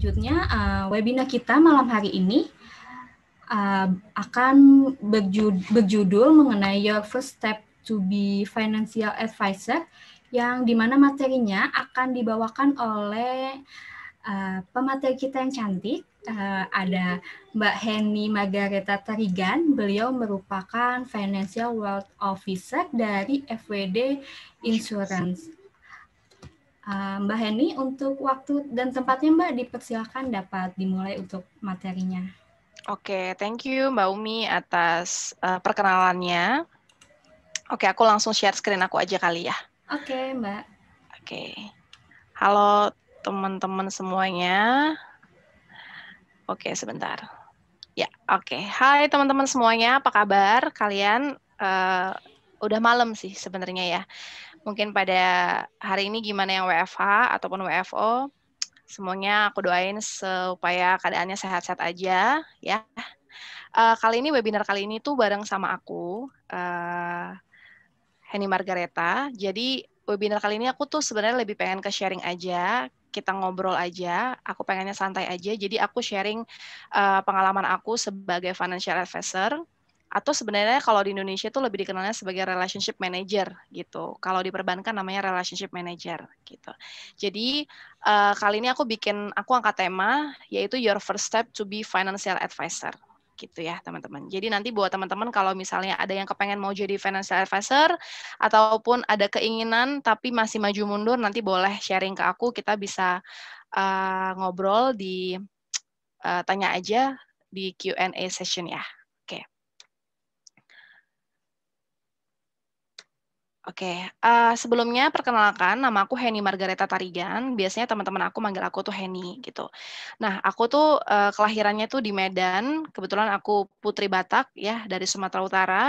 selanjutnya uh, webinar kita malam hari ini uh, akan berjudul, berjudul mengenai Your First Step to be Financial Advisor yang dimana materinya akan dibawakan oleh uh, pemateri kita yang cantik uh, ada Mbak Henny Margareta Tarigan. Beliau merupakan Financial World Officer dari FWD Insurance. Eh, Mbak Heni, untuk waktu dan tempatnya Mbak dipersilahkan dapat dimulai untuk materinya. Oke, okay, thank you Mbak Umi atas uh, perkenalannya. Oke, okay, aku langsung share screen aku aja kali ya. Oke, okay, Mbak. Oke. Okay. Halo teman-teman semuanya. Oke, okay, sebentar. Ya, oke. Okay. Hai teman-teman semuanya, apa kabar? Kalian uh, udah malam sih sebenarnya ya mungkin pada hari ini gimana yang WFH ataupun WFO. Semuanya aku doain supaya keadaannya sehat-sehat aja ya. Uh, kali ini webinar kali ini tuh bareng sama aku uh, Henny Margareta. Jadi webinar kali ini aku tuh sebenarnya lebih pengen ke sharing aja kita ngobrol aja, aku pengennya santai aja. Jadi aku sharing uh, pengalaman aku sebagai financial advisor atau sebenarnya kalau di Indonesia itu lebih dikenalnya sebagai relationship manager gitu. Kalau di perbankan namanya relationship manager gitu. Jadi uh, kali ini aku bikin aku angkat tema yaitu your first step to be financial advisor gitu ya teman-teman. Jadi nanti buat teman-teman kalau misalnya ada yang kepengen mau jadi financial advisor ataupun ada keinginan tapi masih maju mundur nanti boleh sharing ke aku kita bisa uh, ngobrol di uh, tanya aja di Q&A session ya. Oke, uh, sebelumnya perkenalkan nama aku Henny Margareta Tarigan. Biasanya teman-teman aku manggil aku tuh Henny gitu. Nah, aku tuh uh, kelahirannya tuh di Medan. Kebetulan aku putri Batak ya dari Sumatera Utara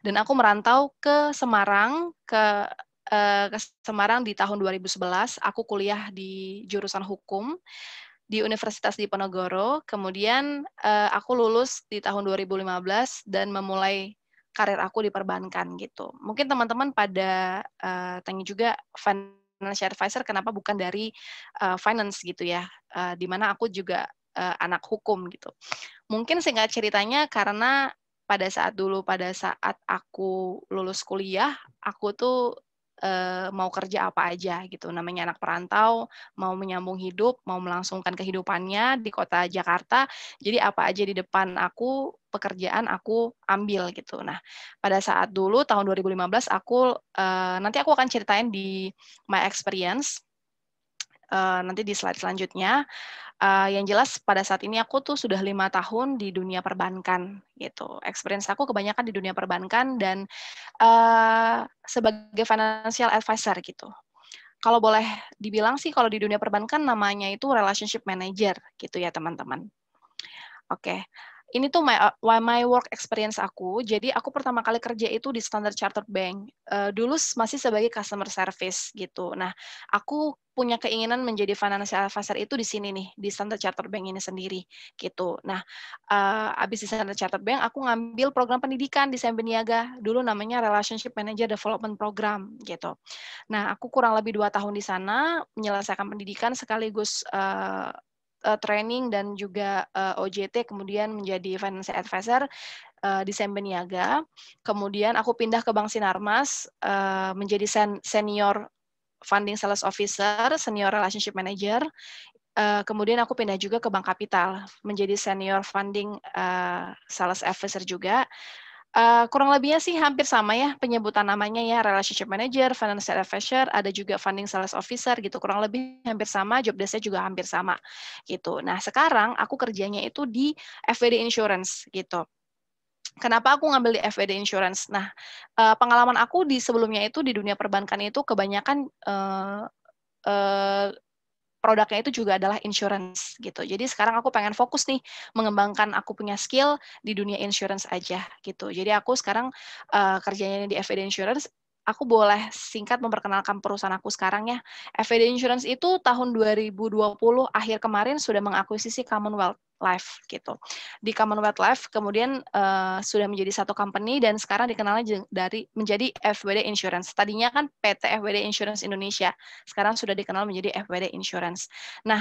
dan aku merantau ke Semarang ke uh, ke Semarang di tahun 2011. Aku kuliah di jurusan hukum di Universitas Diponegoro. Kemudian uh, aku lulus di tahun 2015 dan memulai karir aku diperbankan gitu. Mungkin teman-teman pada uh, tanya juga financial advisor kenapa bukan dari uh, finance gitu ya, uh, mana aku juga uh, anak hukum gitu. Mungkin singkat ceritanya karena pada saat dulu pada saat aku lulus kuliah, aku tuh uh, mau kerja apa aja gitu. Namanya anak perantau, mau menyambung hidup, mau melangsungkan kehidupannya di kota Jakarta. Jadi apa aja di depan aku pekerjaan aku ambil gitu. Nah, pada saat dulu tahun 2015 aku uh, nanti aku akan ceritain di my experience uh, nanti di slide selanjutnya. Uh, yang jelas pada saat ini aku tuh sudah lima tahun di dunia perbankan gitu. Experience aku kebanyakan di dunia perbankan dan uh, sebagai financial advisor gitu. Kalau boleh dibilang sih kalau di dunia perbankan namanya itu relationship manager gitu ya teman-teman. Oke. Okay ini tuh my uh, my work experience aku. Jadi aku pertama kali kerja itu di Standard Chartered Bank. Uh, dulu masih sebagai customer service gitu. Nah, aku punya keinginan menjadi financial advisor itu di sini nih, di Standard Chartered Bank ini sendiri gitu. Nah, uh, abis di Standard Chartered Bank aku ngambil program pendidikan di Sembeniaga. Dulu namanya Relationship Manager Development Program gitu. Nah, aku kurang lebih dua tahun di sana menyelesaikan pendidikan sekaligus uh, uh, training dan juga uh, eh, OJT kemudian menjadi financial advisor uh, di Sembeniaga. Kemudian aku pindah ke Bank Sinarmas uh, menjadi sen senior funding sales officer, senior relationship manager. Uh, kemudian aku pindah juga ke Bank Kapital menjadi senior funding uh, sales officer juga. Uh, kurang lebihnya sih hampir sama ya penyebutan namanya ya relationship manager, financial advisor, ada juga funding sales officer gitu. Kurang lebih hampir sama, job desknya juga hampir sama gitu. Nah sekarang aku kerjanya itu di FWD Insurance gitu kenapa aku ngambil di FWD Insurance? Nah, eh, pengalaman aku di sebelumnya itu di dunia perbankan itu kebanyakan uh, produknya itu juga adalah insurance gitu. Jadi sekarang aku pengen fokus nih mengembangkan aku punya skill di dunia insurance aja gitu. Jadi aku sekarang uh, kerjanya di FED Insurance aku boleh singkat memperkenalkan perusahaan aku sekarang ya. FAD Insurance itu tahun 2020 akhir kemarin sudah mengakuisisi Commonwealth Life gitu. Di Commonwealth Life kemudian uh, sudah menjadi satu company dan sekarang dikenalnya dari menjadi FWD Insurance. Tadinya kan PT FWD Insurance Indonesia, sekarang sudah dikenal menjadi FWD Insurance. Nah,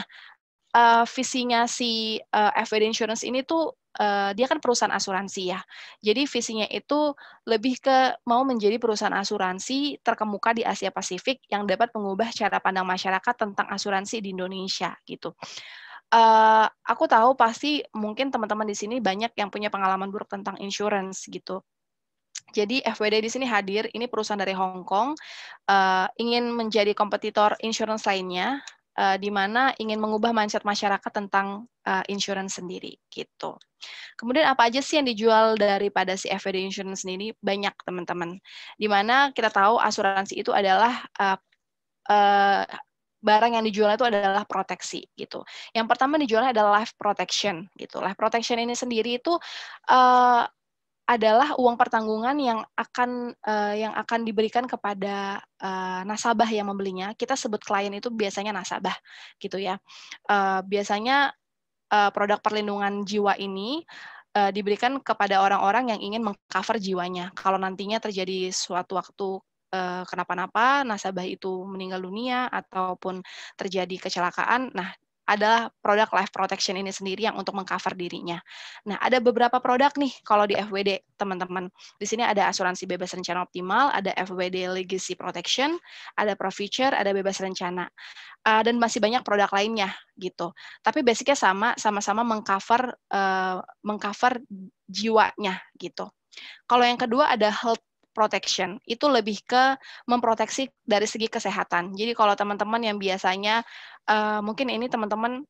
uh, visinya si uh, eh, FWD Insurance ini tuh uh, dia kan perusahaan asuransi ya. Jadi visinya itu lebih ke mau menjadi perusahaan asuransi terkemuka di Asia Pasifik yang dapat mengubah cara pandang masyarakat tentang asuransi di Indonesia gitu. Uh, aku tahu pasti mungkin teman-teman di sini banyak yang punya pengalaman buruk tentang insurance gitu. Jadi FWD di sini hadir, ini perusahaan dari Hong Kong, uh, ingin menjadi kompetitor insurance lainnya, uh, di mana ingin mengubah mindset masyarakat tentang uh, insurance sendiri gitu. Kemudian apa aja sih yang dijual daripada si FVD Insurance ini? Banyak teman-teman. Di mana kita tahu asuransi itu adalah uh, uh, barang yang dijual itu adalah proteksi gitu. Yang pertama dijualnya adalah life protection gitu. Life protection ini sendiri itu uh, adalah uang pertanggungan yang akan uh, yang akan diberikan kepada uh, nasabah yang membelinya. Kita sebut klien itu biasanya nasabah, gitu ya. Uh, biasanya uh, produk perlindungan jiwa ini uh, diberikan kepada orang-orang yang ingin mengcover jiwanya. Kalau nantinya terjadi suatu waktu kenapa-napa, nasabah itu meninggal dunia ataupun terjadi kecelakaan, nah adalah produk life protection ini sendiri yang untuk mengcover dirinya. Nah, ada beberapa produk nih kalau di FWD, teman-teman. Di sini ada asuransi bebas rencana optimal, ada FWD legacy protection, ada profuture, ada bebas rencana. Uh, dan masih banyak produk lainnya gitu. Tapi basicnya sama, sama-sama mengcover uh, mengcover jiwanya gitu. Kalau yang kedua ada health protection itu lebih ke memproteksi dari segi kesehatan. Jadi kalau teman-teman yang biasanya uh, mungkin ini teman-teman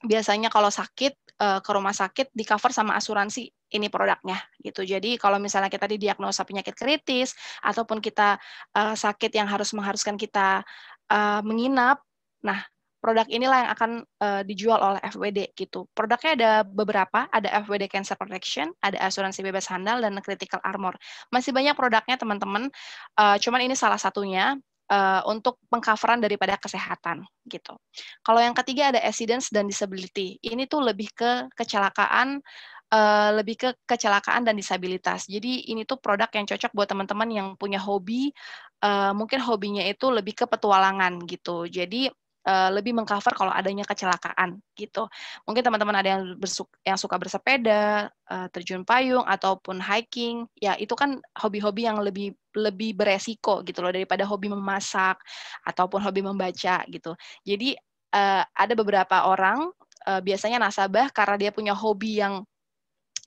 biasanya kalau sakit uh, ke rumah sakit di cover sama asuransi ini produknya gitu. Jadi kalau misalnya kita didiagnosa penyakit kritis ataupun kita uh, sakit yang harus mengharuskan kita uh, menginap, nah produk inilah yang akan uh, dijual oleh FWD gitu. Produknya ada beberapa, ada FWD Cancer Protection, ada asuransi bebas handal dan Critical Armor. Masih banyak produknya teman-teman. Uh, cuman ini salah satunya uh, untuk pengcoveran daripada kesehatan gitu. Kalau yang ketiga ada accidents dan disability. Ini tuh lebih ke kecelakaan Uh, lebih ke kecelakaan dan disabilitas. Jadi ini tuh produk yang cocok buat teman-teman yang punya hobi, uh, mungkin hobinya itu lebih ke petualangan gitu. Jadi Eh, lebih mengcover kalau adanya kecelakaan gitu. Mungkin teman-teman ada yang bersuk, yang suka bersepeda, uh, terjun payung ataupun hiking, ya itu kan hobi-hobi yang lebih lebih beresiko gitu loh daripada hobi memasak ataupun hobi membaca gitu. Jadi uh, ada beberapa orang uh, biasanya nasabah karena dia punya hobi yang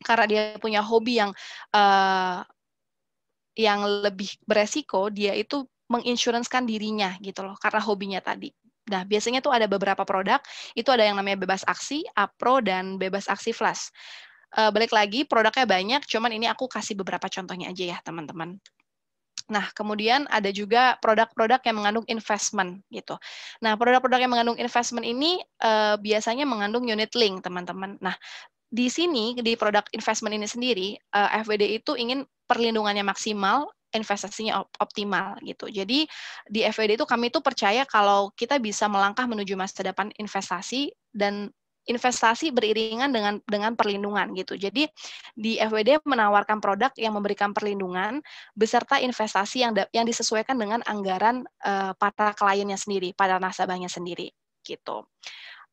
karena dia punya hobi yang uh, yang lebih beresiko, dia itu menginsuranskan dirinya gitu loh karena hobinya tadi Nah, biasanya tuh ada beberapa produk, itu ada yang namanya bebas aksi, APRO, dan bebas aksi flash. Uh, balik lagi, produknya banyak, cuman ini aku kasih beberapa contohnya aja ya, teman-teman. Nah, kemudian ada juga produk-produk yang mengandung investment gitu. Nah, produk-produk yang mengandung investment ini uh, biasanya mengandung unit link, teman-teman. Nah, di sini di produk investment ini sendiri, uh, eh, FWD itu ingin perlindungannya maksimal, investasinya optimal gitu. Jadi di FWD itu kami tuh percaya kalau kita bisa melangkah menuju masa depan investasi dan investasi beriringan dengan dengan perlindungan gitu. Jadi di FWD menawarkan produk yang memberikan perlindungan beserta investasi yang yang disesuaikan dengan anggaran uh, para kliennya sendiri, para nasabahnya sendiri gitu.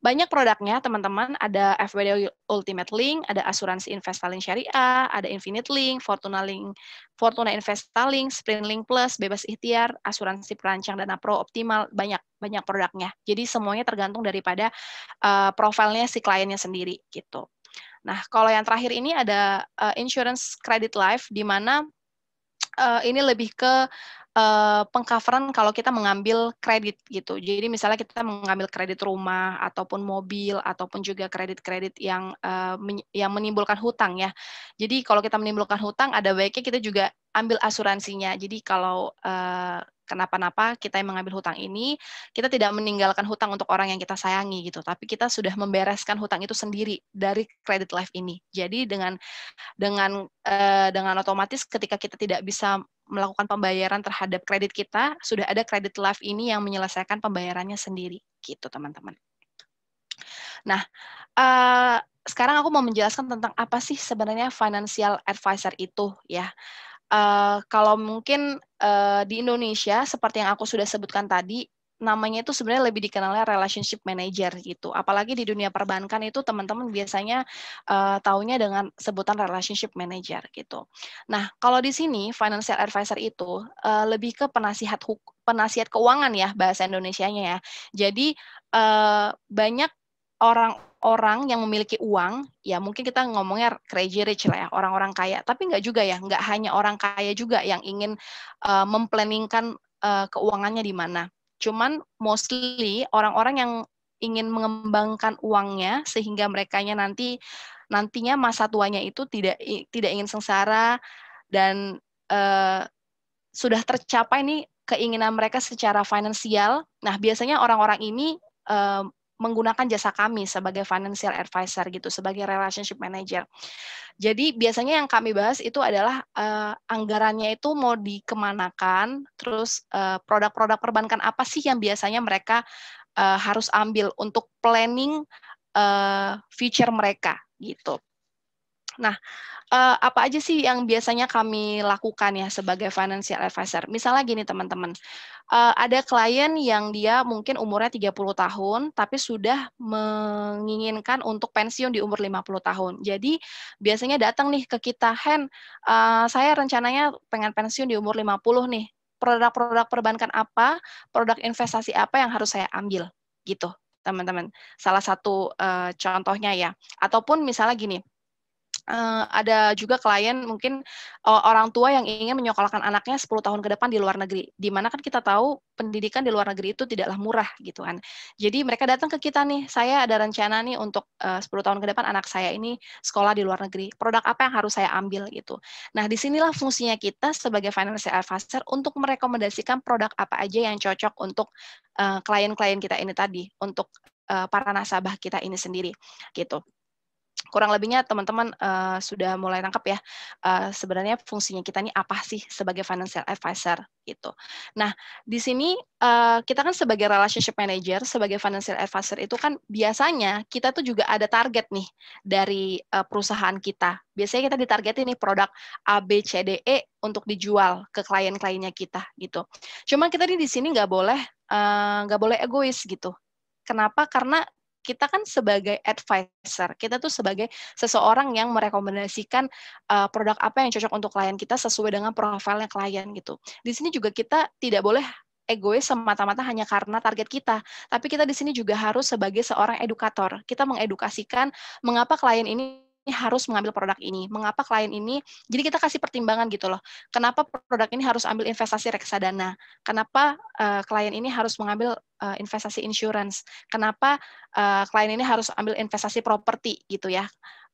Banyak produknya, teman-teman. Ada FWD Ultimate Link, ada asuransi Investalink Syariah, ada Infinite Link, Fortuna Link, Fortuna Investalink, Sprint Link Plus, Bebas Ikhtiar, asuransi perancang dana pro optimal, banyak banyak produknya. Jadi semuanya tergantung daripada uh, profilnya si kliennya sendiri gitu. Nah, kalau yang terakhir ini ada uh, insurance credit life di mana uh, ini lebih ke uh, pengcoveran kalau kita mengambil kredit gitu. Jadi misalnya kita mengambil kredit rumah ataupun mobil ataupun juga kredit-kredit yang uh, eh, men yang menimbulkan hutang ya. Jadi kalau kita menimbulkan hutang ada baiknya kita juga ambil asuransinya. Jadi kalau uh, kenapa-napa kita yang mengambil hutang ini, kita tidak meninggalkan hutang untuk orang yang kita sayangi gitu, tapi kita sudah membereskan hutang itu sendiri dari kredit life ini. Jadi dengan dengan uh, dengan otomatis ketika kita tidak bisa melakukan pembayaran terhadap kredit kita, sudah ada kredit life ini yang menyelesaikan pembayarannya sendiri. Gitu, teman-teman. Nah, uh, sekarang aku mau menjelaskan tentang apa sih sebenarnya financial advisor itu, ya. Uh, kalau mungkin uh, di Indonesia, seperti yang aku sudah sebutkan tadi, namanya itu sebenarnya lebih dikenalnya relationship manager gitu. Apalagi di dunia perbankan itu teman-teman biasanya uh, taunya dengan sebutan relationship manager gitu. Nah, kalau di sini financial advisor itu uh, lebih ke penasihat huk penasihat keuangan ya bahasa Indonesianya ya. Jadi uh, banyak orang-orang yang memiliki uang, ya mungkin kita ngomongnya crazy rich lah ya, orang-orang kaya. Tapi nggak juga ya, nggak hanya orang kaya juga yang ingin uh, memplaningkan uh, keuangannya di mana Cuman mostly orang-orang yang ingin mengembangkan uangnya sehingga mereka nanti nantinya masa tuanya itu tidak tidak ingin sengsara dan uh, sudah tercapai nih keinginan mereka secara finansial. Nah, biasanya orang-orang ini uh, menggunakan jasa kami sebagai financial advisor gitu, sebagai relationship manager. Jadi biasanya yang kami bahas itu adalah uh, anggarannya itu mau dikemanakan, terus produk eh, produk-produk perbankan apa sih yang biasanya mereka uh, harus ambil untuk planning uh, future mereka gitu. Nah, uh, apa aja sih yang biasanya kami lakukan ya sebagai financial advisor? Misalnya gini teman-teman, uh, ada klien yang dia mungkin umurnya 30 tahun tapi sudah menginginkan untuk pensiun di umur 50 tahun. Jadi biasanya datang nih ke kita, "Hen, uh, saya rencananya pengen pensiun di umur 50 nih. Produk-produk perbankan apa, produk investasi apa yang harus saya ambil?" gitu teman-teman. Salah satu uh, contohnya ya. Ataupun misalnya gini, uh, ada juga klien mungkin uh, orang tua yang ingin menyekolahkan anaknya 10 tahun ke depan di luar negeri. Di mana kan kita tahu pendidikan di luar negeri itu tidaklah murah gitu kan. Jadi mereka datang ke kita nih, saya ada rencana nih untuk eh, uh, 10 tahun ke depan anak saya ini sekolah di luar negeri. Produk apa yang harus saya ambil gitu. Nah, disinilah fungsinya kita sebagai financial advisor untuk merekomendasikan produk apa aja yang cocok untuk klien-klien uh, kita ini tadi, untuk para nasabah kita ini sendiri gitu kurang lebihnya teman-teman uh, sudah mulai nangkep ya uh, sebenarnya fungsinya kita ini apa sih sebagai financial advisor gitu. Nah di sini uh, kita kan sebagai relationship manager sebagai financial advisor itu kan biasanya kita tuh juga ada target nih dari uh, perusahaan kita. Biasanya kita ditargetin nih produk A B C D E untuk dijual ke klien-kliennya kita gitu. Cuma kita nih di sini nggak boleh nggak boleh egois gitu. Kenapa? Karena kita kan sebagai advisor, kita tuh sebagai seseorang yang merekomendasikan uh, produk apa yang cocok untuk klien kita sesuai dengan profilnya klien gitu. Di sini juga kita tidak boleh egois semata-mata hanya karena target kita, tapi kita di sini juga harus sebagai seorang edukator. Kita mengedukasikan mengapa klien ini harus mengambil produk ini, mengapa klien ini, jadi kita kasih pertimbangan gitu loh, kenapa produk ini harus ambil investasi reksadana, kenapa uh, klien ini harus mengambil uh, investasi insurance. Kenapa uh, klien ini harus ambil investasi properti gitu ya?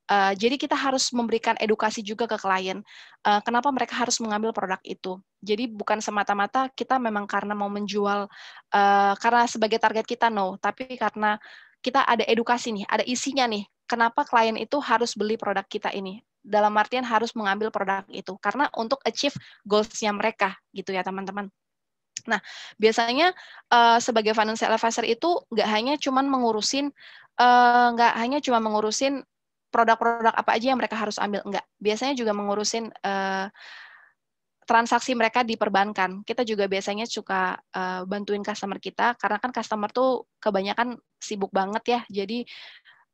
Uh, jadi kita harus memberikan edukasi juga ke klien. Uh, kenapa mereka harus mengambil produk itu? Jadi bukan semata-mata kita memang karena mau menjual uh, karena sebagai target kita no, tapi karena kita ada edukasi nih, ada isinya nih. Kenapa klien itu harus beli produk kita ini? Dalam artian harus mengambil produk itu karena untuk achieve goals-nya mereka gitu ya teman-teman. Nah, biasanya uh, sebagai financial advisor itu nggak hanya cuma mengurusin uh, hanya cuma mengurusin produk-produk apa aja yang mereka harus ambil enggak. Biasanya juga mengurusin uh, transaksi mereka di perbankan. Kita juga biasanya suka uh, bantuin customer kita karena kan customer tuh kebanyakan sibuk banget ya. Jadi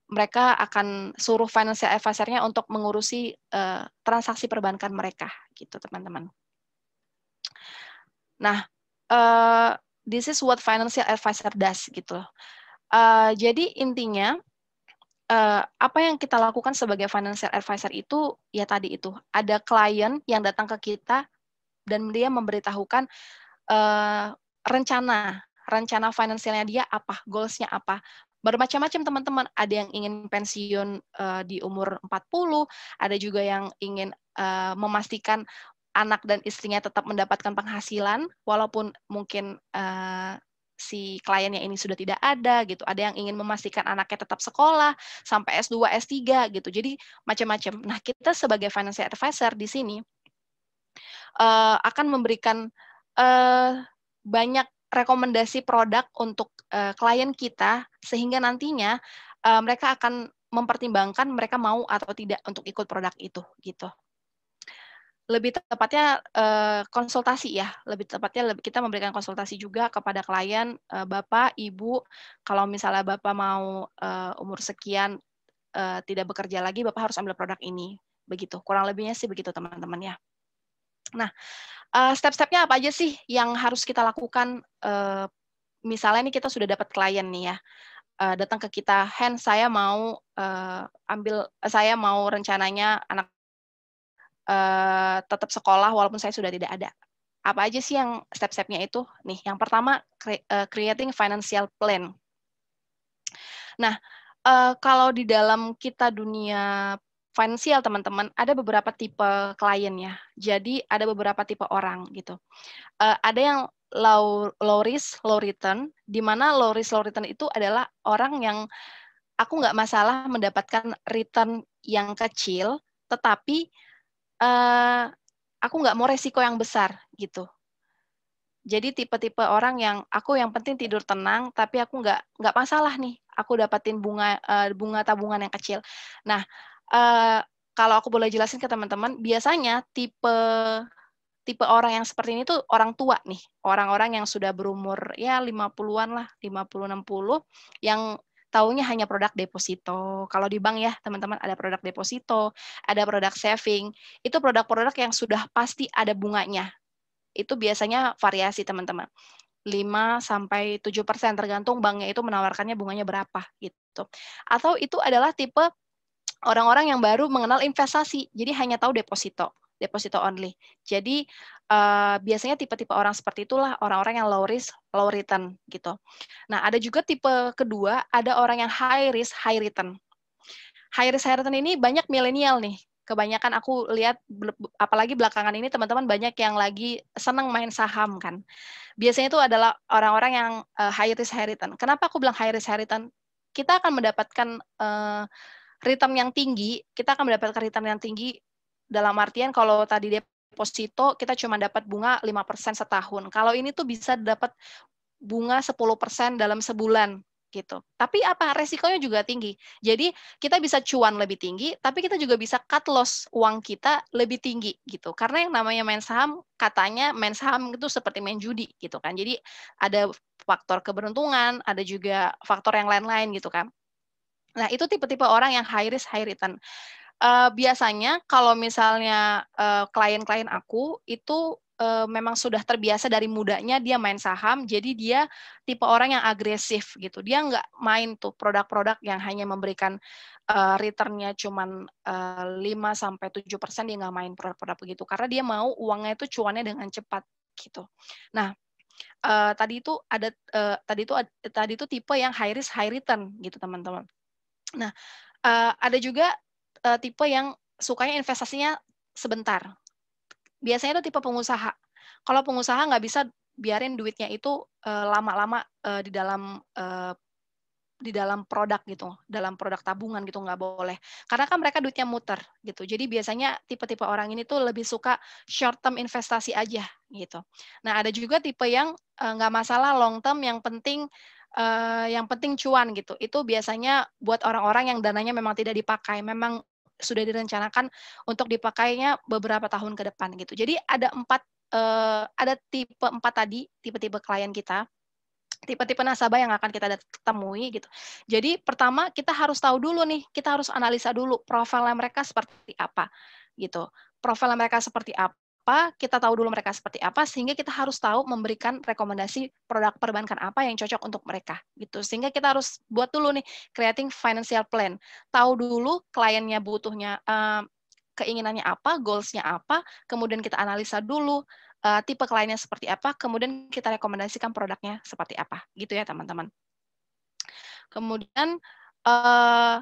mereka akan suruh financial advisor-nya untuk mengurusi uh, transaksi perbankan mereka gitu, teman-teman. Nah, Eh, this is what financial advisor does gitu Uh, jadi intinya uh, apa yang kita lakukan sebagai financial advisor itu ya tadi itu ada klien yang datang ke kita dan dia memberitahukan uh, rencana rencana finansialnya dia apa, goalsnya apa. Bermacam-macam teman-teman, ada yang ingin pensiun uh, di umur 40, ada juga yang ingin uh, memastikan anak dan istrinya tetap mendapatkan penghasilan walaupun mungkin uh, si kliennya ini sudah tidak ada gitu. Ada yang ingin memastikan anaknya tetap sekolah sampai S2, S3 gitu. Jadi macam-macam. Nah, kita sebagai financial advisor di sini uh, akan memberikan uh, banyak rekomendasi produk untuk uh, klien kita sehingga nantinya uh, mereka akan mempertimbangkan mereka mau atau tidak untuk ikut produk itu gitu lebih tepatnya uh, konsultasi ya, lebih tepatnya lebih, kita memberikan konsultasi juga kepada klien uh, Bapak, Ibu, kalau misalnya Bapak mau uh, umur sekian uh, tidak bekerja lagi, Bapak harus ambil produk ini. Begitu, kurang lebihnya sih begitu teman-teman ya. Nah, uh, step-stepnya apa aja sih yang harus kita lakukan? Uh, misalnya ini kita sudah dapat klien nih ya, uh, datang ke kita, hand saya mau uh, ambil, saya mau rencananya anak Eh, tetap sekolah walaupun saya sudah tidak ada. Apa aja sih yang step-stepnya itu? Nih, yang pertama eh, creating financial plan. Nah, uh, kalau di dalam kita dunia finansial teman-teman ada beberapa tipe klien ya. Jadi ada beberapa tipe orang gitu. Uh, ada yang low low risk low return, di mana low risk low return itu adalah orang yang aku nggak masalah mendapatkan return yang kecil, tetapi Eh, aku nggak mau resiko yang besar gitu. Jadi tipe-tipe orang yang aku yang penting tidur tenang, tapi aku nggak nggak masalah nih. Aku dapatin bunga uh, bunga tabungan yang kecil. Nah, uh, kalau aku boleh jelasin ke teman-teman, biasanya tipe tipe orang yang seperti ini tuh orang tua nih, orang-orang yang sudah berumur ya 50-an lah, 50 60 yang taunya hanya produk deposito. Kalau di bank ya, teman-teman ada produk deposito, ada produk saving. Itu produk-produk yang sudah pasti ada bunganya. Itu biasanya variasi, teman-teman. 5 sampai 7 persen tergantung banknya itu menawarkannya bunganya berapa gitu. Atau itu adalah tipe orang-orang yang baru mengenal investasi, jadi hanya tahu deposito deposito only. Jadi uh, biasanya tipe-tipe orang seperti itulah orang-orang yang low risk, low return gitu. Nah, ada juga tipe kedua, ada orang yang high risk, high return. High risk, high return ini banyak milenial nih. Kebanyakan aku lihat apalagi belakangan ini teman-teman banyak yang lagi senang main saham kan. Biasanya itu adalah orang-orang yang uh, high risk, high return. Kenapa aku bilang high risk, high return? Kita akan mendapatkan uh, return yang tinggi, kita akan mendapatkan return yang tinggi dalam artian kalau tadi deposito kita cuma dapat bunga 5% setahun. Kalau ini tuh bisa dapat bunga 10% dalam sebulan gitu. Tapi apa resikonya juga tinggi. Jadi kita bisa cuan lebih tinggi, tapi kita juga bisa cut loss uang kita lebih tinggi gitu. Karena yang namanya main saham katanya main saham itu seperti main judi gitu kan. Jadi ada faktor keberuntungan, ada juga faktor yang lain-lain gitu kan. Nah, itu tipe-tipe orang yang high risk high return uh, biasanya kalau misalnya klien eh, klien-klien aku itu uh, memang sudah terbiasa dari mudanya dia main saham, jadi dia tipe orang yang agresif gitu. Dia nggak main tuh produk-produk yang hanya memberikan uh, returnnya cuman uh, 5 sampai 7 persen dia nggak main produk-produk begitu karena dia mau uangnya itu cuannya dengan cepat gitu. Nah uh, tadi itu ada uh, tadi itu tadi itu tipe yang high risk high return gitu teman-teman. Nah uh, ada juga uh, tipe yang sukanya investasinya sebentar. Biasanya itu tipe pengusaha. Kalau pengusaha nggak bisa biarin duitnya itu eh, lama-lama uh, uh, di dalam uh, di dalam produk gitu, dalam produk tabungan gitu nggak boleh. Karena kan mereka duitnya muter gitu. Jadi biasanya tipe-tipe orang ini tuh lebih suka short term investasi aja gitu. Nah ada juga tipe yang nggak masalah long term, yang penting yang penting cuan gitu. Itu biasanya buat orang-orang yang dananya memang tidak dipakai, memang sudah direncanakan untuk dipakainya beberapa tahun ke depan gitu. Jadi ada empat uh, ada tipe empat tadi tipe-tipe klien kita tipe-tipe nasabah yang akan kita temui gitu. Jadi pertama kita harus tahu dulu nih, kita harus analisa dulu profilnya mereka seperti apa gitu. Profilnya mereka seperti apa apa, kita tahu dulu mereka seperti apa, sehingga kita harus tahu memberikan rekomendasi produk perbankan apa yang cocok untuk mereka. gitu Sehingga kita harus buat dulu nih, creating financial plan. Tahu dulu kliennya butuhnya, uh, keinginannya apa, goalsnya apa, kemudian kita analisa dulu, eh, tipe kliennya seperti apa, kemudian kita rekomendasikan produknya seperti apa. Gitu ya teman-teman. Kemudian, eh,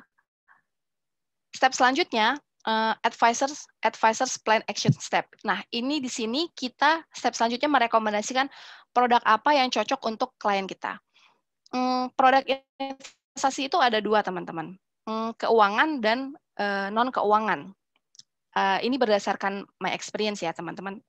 step selanjutnya, uh, advisors advisors plan action step. Nah, ini di sini kita step selanjutnya merekomendasikan produk apa yang cocok untuk klien kita. Um, produk investasi itu ada dua teman-teman, um, keuangan dan uh, eh, non keuangan. Uh, eh, ini berdasarkan my experience ya teman-teman.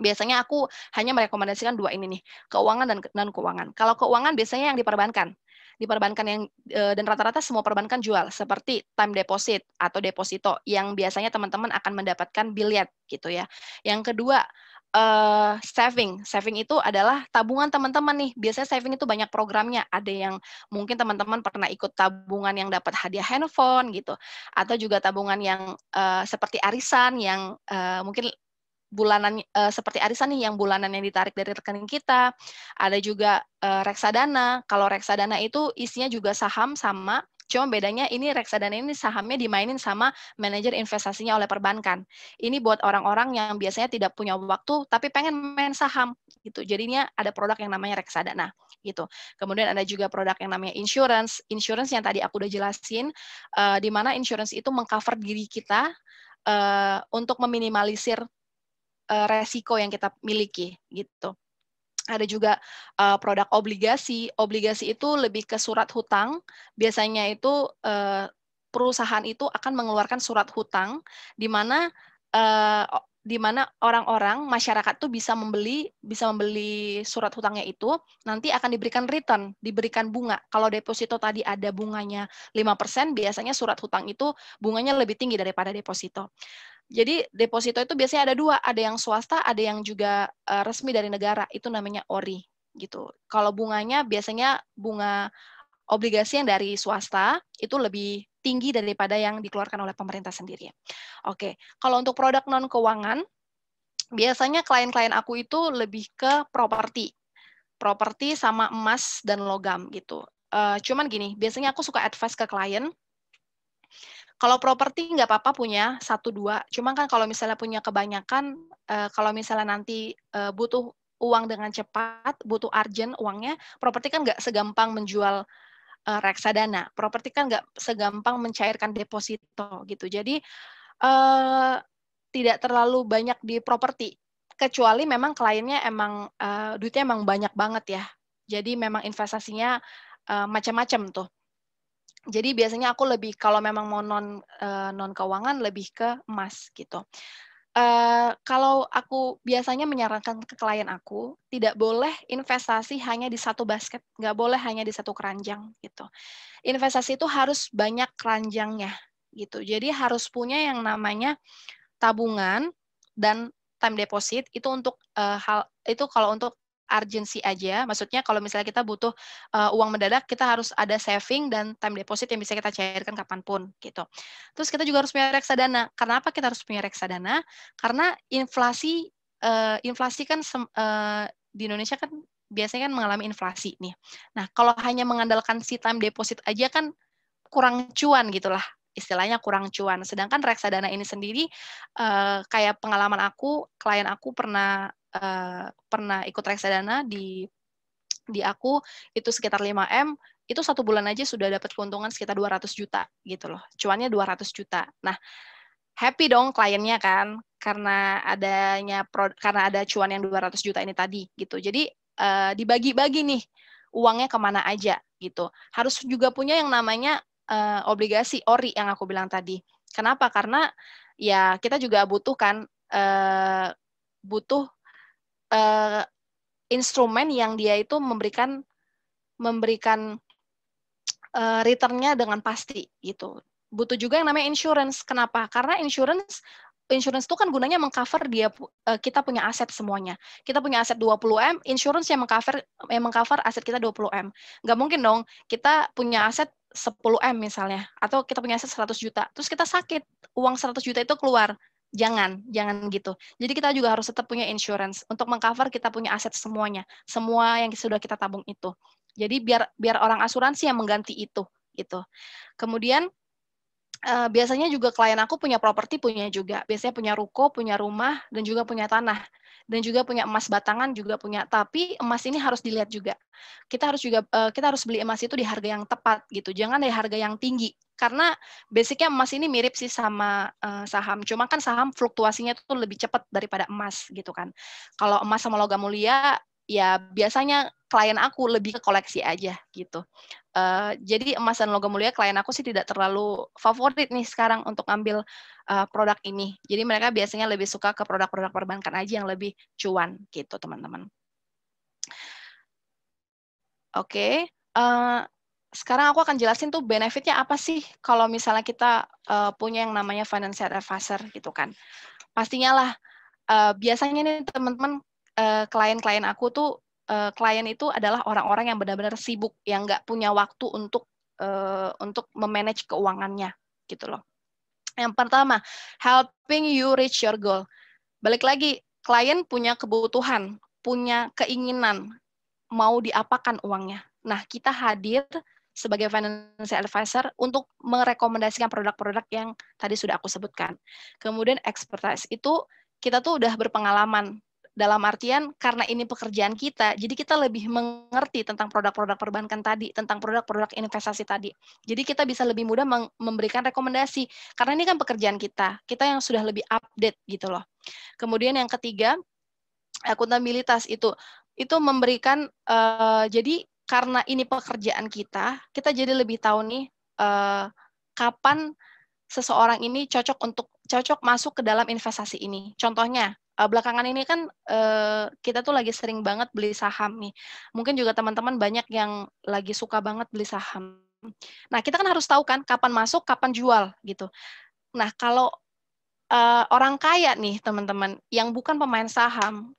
Biasanya aku hanya merekomendasikan dua ini nih, keuangan dan non keuangan. Kalau keuangan biasanya yang diperbankan di perbankan yang eh, dan rata-rata semua perbankan jual seperti time deposit atau deposito yang biasanya teman-teman akan mendapatkan billet gitu ya. Yang kedua uh, saving. Saving itu adalah tabungan teman-teman nih. Biasanya saving itu banyak programnya. Ada yang mungkin teman-teman pernah ikut tabungan yang dapat hadiah handphone gitu, atau juga tabungan yang uh, seperti arisan yang uh, mungkin bulanan uh, seperti arisan nih yang bulanan yang ditarik dari rekening kita. Ada juga uh, reksadana. Kalau reksadana itu isinya juga saham sama Cuma bedanya ini reksadana ini sahamnya dimainin sama manajer investasinya oleh perbankan. Ini buat orang-orang yang biasanya tidak punya waktu tapi pengen main saham gitu. Jadinya ada produk yang namanya reksadana gitu. Kemudian ada juga produk yang namanya insurance. Insurance yang tadi aku udah jelasin uh, di mana insurance itu mengcover diri kita uh, untuk meminimalisir uh, resiko yang kita miliki gitu. Ada juga uh, produk obligasi. Obligasi itu lebih ke surat hutang. Biasanya itu uh, perusahaan itu akan mengeluarkan surat hutang di mana uh, di mana orang-orang masyarakat tuh bisa membeli bisa membeli surat hutangnya itu nanti akan diberikan return, diberikan bunga. Kalau deposito tadi ada bunganya 5%, biasanya surat hutang itu bunganya lebih tinggi daripada deposito. Jadi deposito itu biasanya ada dua, ada yang swasta, ada yang juga uh, resmi dari negara. Itu namanya ori gitu. Kalau bunganya biasanya bunga obligasi yang dari swasta itu lebih tinggi daripada yang dikeluarkan oleh pemerintah sendiri. Oke, kalau untuk produk non keuangan biasanya klien-klien aku itu lebih ke properti. Properti sama emas dan logam gitu. Uh, cuman gini, biasanya aku suka advice ke klien kalau properti nggak apa-apa punya satu dua. Cuma kan kalau misalnya punya kebanyakan, uh, kalau misalnya nanti uh, butuh uang dengan cepat, butuh urgent uangnya, properti kan nggak segampang menjual uh, reksadana. Properti kan nggak segampang mencairkan deposito gitu. Jadi uh, tidak terlalu banyak di properti kecuali memang kliennya emang uh, duitnya emang banyak banget ya. Jadi memang investasinya uh, macam-macam tuh. Jadi biasanya aku lebih kalau memang mau non uh, non keuangan lebih ke emas gitu. Uh, kalau aku biasanya menyarankan ke klien aku tidak boleh investasi hanya di satu basket, nggak boleh hanya di satu keranjang gitu. Investasi itu harus banyak keranjangnya gitu. Jadi harus punya yang namanya tabungan dan time deposit itu untuk uh, hal itu kalau untuk urgency aja. Maksudnya kalau misalnya kita butuh uh, uang mendadak, kita harus ada saving dan time deposit yang bisa kita cairkan kapanpun gitu. Terus kita juga harus punya reksadana. Kenapa kita harus punya reksadana? Karena inflasi uh, inflasi kan uh, di Indonesia kan biasanya kan mengalami inflasi nih. Nah, kalau hanya mengandalkan si time deposit aja kan kurang cuan gitulah istilahnya kurang cuan. Sedangkan reksadana ini sendiri uh, kayak pengalaman aku, klien aku pernah uh, pernah ikut reksadana di di aku itu sekitar 5 m itu satu bulan aja sudah dapat keuntungan sekitar 200 juta gitu loh cuannya 200 juta nah happy dong kliennya kan karena adanya pro karena ada cuan yang 200 juta ini tadi gitu jadi uh, dibagi-bagi nih uangnya kemana aja gitu harus juga punya yang namanya uh, obligasi ori yang aku bilang tadi kenapa karena ya kita juga butuh uh, butuh uh, instrumen yang dia itu memberikan memberikan uh, returnnya dengan pasti gitu. Butuh juga yang namanya insurance. Kenapa? Karena insurance insurance itu kan gunanya mengcover dia eh, kita punya aset semuanya. Kita punya aset 20M, insurance yang mengcover yang mengcover aset kita 20M. Nggak mungkin dong kita punya aset 10M misalnya atau kita punya aset 100 juta. Terus kita sakit, uang 100 juta itu keluar jangan jangan gitu jadi kita juga harus tetap punya insurance untuk mengcover kita punya aset semuanya semua yang sudah kita tabung itu jadi biar biar orang asuransi yang mengganti itu gitu kemudian uh, biasanya juga klien aku punya properti punya juga. Biasanya punya ruko, punya rumah, dan juga punya tanah. Dan juga punya emas batangan juga punya. Tapi emas ini harus dilihat juga. Kita harus juga uh, kita harus beli emas itu di harga yang tepat gitu. Jangan di harga yang tinggi. Karena basicnya emas ini mirip sih sama uh, saham, cuma kan saham fluktuasinya tuh lebih cepat daripada emas gitu kan. Kalau emas sama logam mulia ya biasanya klien aku lebih ke koleksi aja gitu. Uh, jadi emas dan logam mulia klien aku sih tidak terlalu favorit nih sekarang untuk ngambil uh, produk ini. Jadi mereka biasanya lebih suka ke produk-produk perbankan aja yang lebih cuan gitu teman-teman. Oke, okay. uh, eh, sekarang aku akan jelasin tuh benefitnya apa sih kalau misalnya kita uh, punya yang namanya financial advisor gitu kan. Pastinya lah uh, biasanya nih teman-teman Eh, klien-klien uh, aku tuh uh, klien itu adalah orang-orang yang benar-benar sibuk yang nggak punya waktu untuk uh, untuk memanage keuangannya gitu loh. Yang pertama, helping you reach your goal. Balik lagi, klien punya kebutuhan, punya keinginan mau diapakan uangnya. Nah, kita hadir sebagai financial advisor untuk merekomendasikan produk-produk yang tadi sudah aku sebutkan. Kemudian expertise itu kita tuh udah berpengalaman dalam artian karena ini pekerjaan kita, jadi kita lebih mengerti tentang produk-produk perbankan tadi, tentang produk-produk investasi tadi. Jadi kita bisa lebih mudah memberikan rekomendasi karena ini kan pekerjaan kita. Kita yang sudah lebih update gitu loh. Kemudian yang ketiga, akuntabilitas itu itu memberikan uh, jadi karena ini pekerjaan kita, kita jadi lebih tahu nih uh, kapan seseorang ini cocok untuk cocok masuk ke dalam investasi ini. Contohnya, uh, belakangan ini kan uh, kita tuh lagi sering banget beli saham nih. Mungkin juga teman-teman banyak yang lagi suka banget beli saham. Nah, kita kan harus tahu kan kapan masuk, kapan jual gitu. Nah, kalau uh, orang kaya nih teman-teman yang bukan pemain saham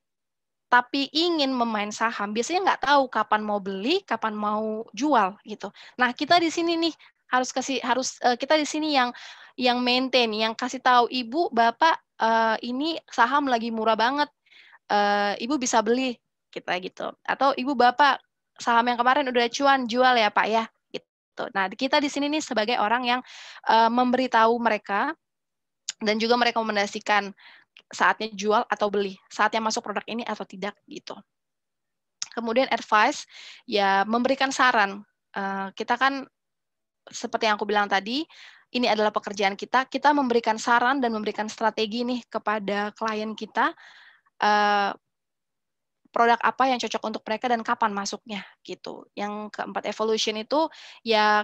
tapi ingin memain saham biasanya nggak tahu kapan mau beli, kapan mau jual gitu. Nah, kita di sini nih harus kasih harus uh, kita di sini yang yang maintain, yang kasih tahu ibu, bapak uh, ini saham lagi murah banget, uh, ibu bisa beli kita gitu. Atau ibu bapak saham yang kemarin udah cuan jual ya pak ya gitu. Nah kita di sini nih sebagai orang yang uh, memberitahu mereka dan juga merekomendasikan saatnya jual atau beli, saatnya masuk produk ini atau tidak gitu. Kemudian advice ya memberikan saran. Uh, kita kan seperti yang aku bilang tadi, ini adalah pekerjaan kita, kita memberikan saran dan memberikan strategi nih kepada klien kita eh, produk apa yang cocok untuk mereka dan kapan masuknya gitu. Yang keempat evolution itu ya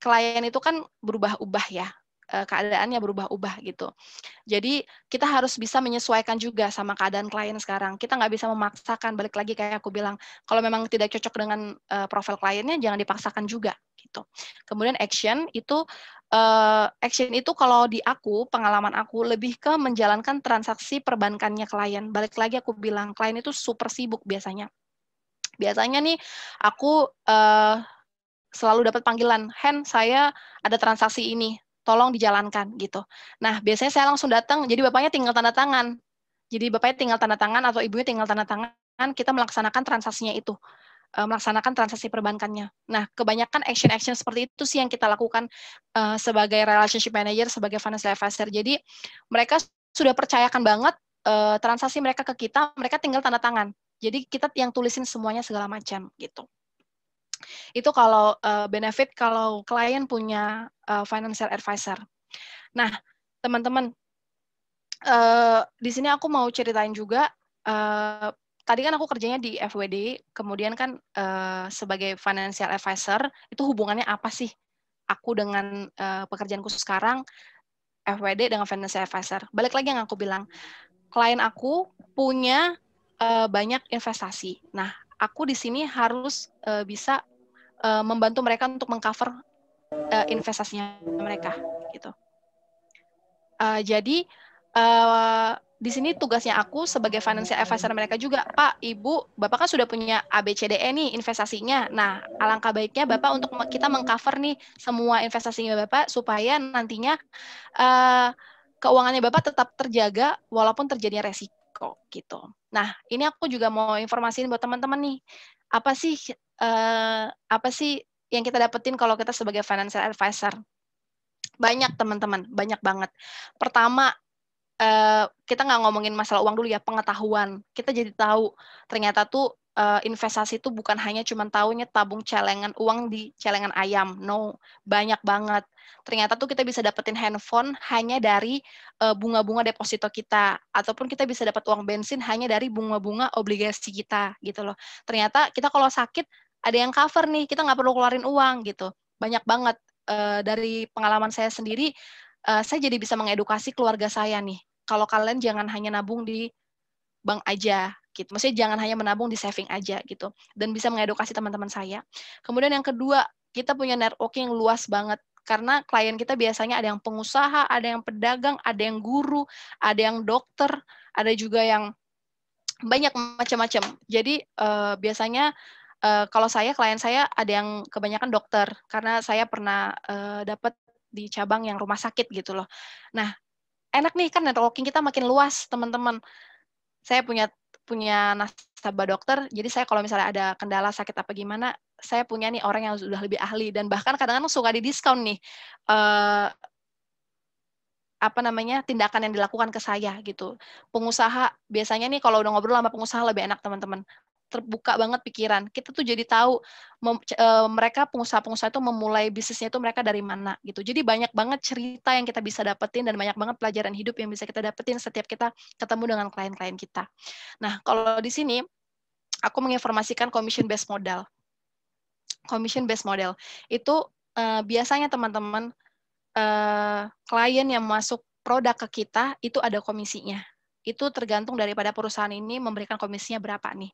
klien itu kan berubah-ubah ya eh, keadaannya berubah-ubah gitu. Jadi kita harus bisa menyesuaikan juga sama keadaan klien sekarang. Kita nggak bisa memaksakan balik lagi kayak aku bilang kalau memang tidak cocok dengan eh, profil kliennya jangan dipaksakan juga gitu. Kemudian action itu uh, action itu kalau di aku pengalaman aku lebih ke menjalankan transaksi perbankannya klien. Balik lagi aku bilang klien itu super sibuk biasanya. Biasanya nih aku uh, selalu dapat panggilan, "Hen, saya ada transaksi ini, tolong dijalankan." gitu. Nah, biasanya saya langsung datang, jadi bapaknya tinggal tanda tangan. Jadi bapaknya tinggal tanda tangan atau ibunya tinggal tanda tangan, kita melaksanakan transaksinya itu uh, melaksanakan transaksi perbankannya. Nah, kebanyakan action-action seperti itu sih yang kita lakukan uh, sebagai relationship manager, sebagai financial advisor. Jadi mereka sudah percayakan banget uh, transaksi mereka ke kita, mereka tinggal tanda tangan. Jadi kita yang tulisin semuanya segala macam gitu. Itu kalau uh, benefit kalau klien punya uh, financial advisor. Nah, teman-teman, uh, di sini aku mau ceritain juga uh, tadi kan aku kerjanya di FWD, kemudian kan uh, sebagai financial advisor itu hubungannya apa sih aku dengan uh, pekerjaanku sekarang FWD dengan financial advisor. Balik lagi yang aku bilang, klien aku punya uh, banyak investasi. Nah, aku di sini harus uh, bisa uh, membantu mereka untuk mengcover uh, investasinya mereka gitu. Uh, jadi uh, di sini tugasnya aku sebagai financial advisor mereka juga, Pak, Ibu, Bapak kan sudah punya ABCDE nih investasinya. Nah, alangkah baiknya Bapak untuk kita mengcover nih semua investasinya Bapak supaya nantinya uh, keuangannya Bapak tetap terjaga walaupun terjadinya resiko gitu. Nah, ini aku juga mau informasiin buat teman-teman nih. Apa sih uh, apa sih yang kita dapetin kalau kita sebagai financial advisor? Banyak teman-teman, banyak banget. Pertama, uh, kita nggak ngomongin masalah uang dulu ya pengetahuan kita jadi tahu ternyata tuh uh, investasi itu bukan hanya cuma tahunya tabung celengan uang di celengan ayam. No, banyak banget. Ternyata tuh kita bisa dapetin handphone hanya dari uh, bunga-bunga deposito kita ataupun kita bisa dapat uang bensin hanya dari bunga-bunga obligasi kita gitu loh. Ternyata kita kalau sakit ada yang cover nih, kita nggak perlu keluarin uang gitu. Banyak banget uh, dari pengalaman saya sendiri uh, saya jadi bisa mengedukasi keluarga saya nih kalau kalian jangan hanya nabung di bank aja gitu. Maksudnya jangan hanya menabung di saving aja gitu dan bisa mengedukasi teman-teman saya. Kemudian yang kedua, kita punya networking luas banget karena klien kita biasanya ada yang pengusaha, ada yang pedagang, ada yang guru, ada yang dokter, ada juga yang banyak macam-macam. Jadi uh, biasanya uh, kalau saya klien saya ada yang kebanyakan dokter karena saya pernah uh, eh, dapat di cabang yang rumah sakit gitu loh. Nah, enak nih kan networking kita makin luas teman-teman saya punya punya nasabah dokter jadi saya kalau misalnya ada kendala sakit apa gimana saya punya nih orang yang sudah lebih ahli dan bahkan kadang-kadang suka di diskon nih uh, apa namanya tindakan yang dilakukan ke saya gitu pengusaha biasanya nih kalau udah ngobrol sama pengusaha lebih enak teman-teman terbuka banget pikiran. Kita tuh jadi tahu mem, e, mereka pengusaha-pengusaha itu memulai bisnisnya itu mereka dari mana gitu. Jadi banyak banget cerita yang kita bisa dapetin dan banyak banget pelajaran hidup yang bisa kita dapetin setiap kita ketemu dengan klien-klien kita. Nah, kalau di sini aku menginformasikan commission based model Commission based model itu e, biasanya teman-teman e, klien yang masuk produk ke kita itu ada komisinya itu tergantung daripada perusahaan ini memberikan komisinya berapa nih.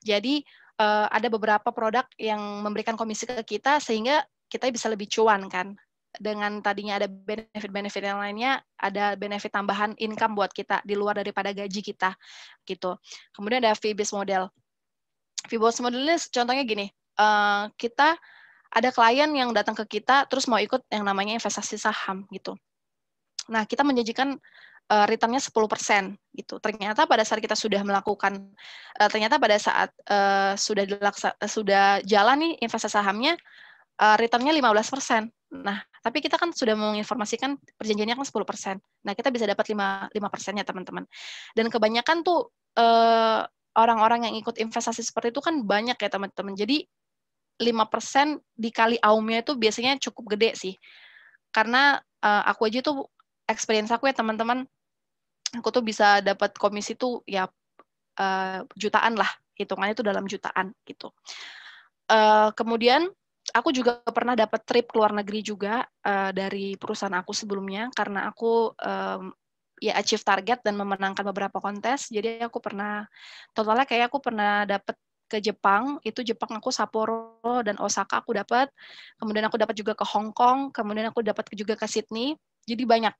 Jadi uh, ada beberapa produk yang memberikan komisi ke kita sehingga kita bisa lebih cuan kan. Dengan tadinya ada benefit-benefit yang lainnya, ada benefit tambahan income buat kita di luar daripada gaji kita gitu. Kemudian ada fee based model. Fee based model ini contohnya gini, uh, kita ada klien yang datang ke kita terus mau ikut yang namanya investasi saham gitu. Nah, kita menjanjikan uh, returnnya 10% gitu. Ternyata pada saat kita sudah melakukan uh, ternyata pada saat uh, sudah dilaksa, uh, sudah jalan nih investasi sahamnya uh, returnnya 15%. Nah, tapi kita kan sudah menginformasikan perjanjiannya kan 10%. Nah, kita bisa dapat 5 lima persennya teman-teman. Dan kebanyakan tuh orang orang-orang yang ikut investasi seperti itu kan banyak ya teman-teman. Jadi 5% dikali aumnya itu biasanya cukup gede sih. Karena uh, aku aja tuh experience aku ya teman-teman aku tuh bisa dapat komisi tuh ya uh, jutaan lah hitungannya itu dalam jutaan gitu uh, kemudian aku juga pernah dapat trip ke luar negeri juga uh, dari perusahaan aku sebelumnya karena aku um, ya achieve target dan memenangkan beberapa kontes. Jadi aku pernah totalnya kayak aku pernah dapat ke Jepang, itu Jepang aku Sapporo dan Osaka aku dapat. Kemudian aku dapat juga ke Hong Kong, kemudian aku dapat juga ke Sydney. Jadi banyak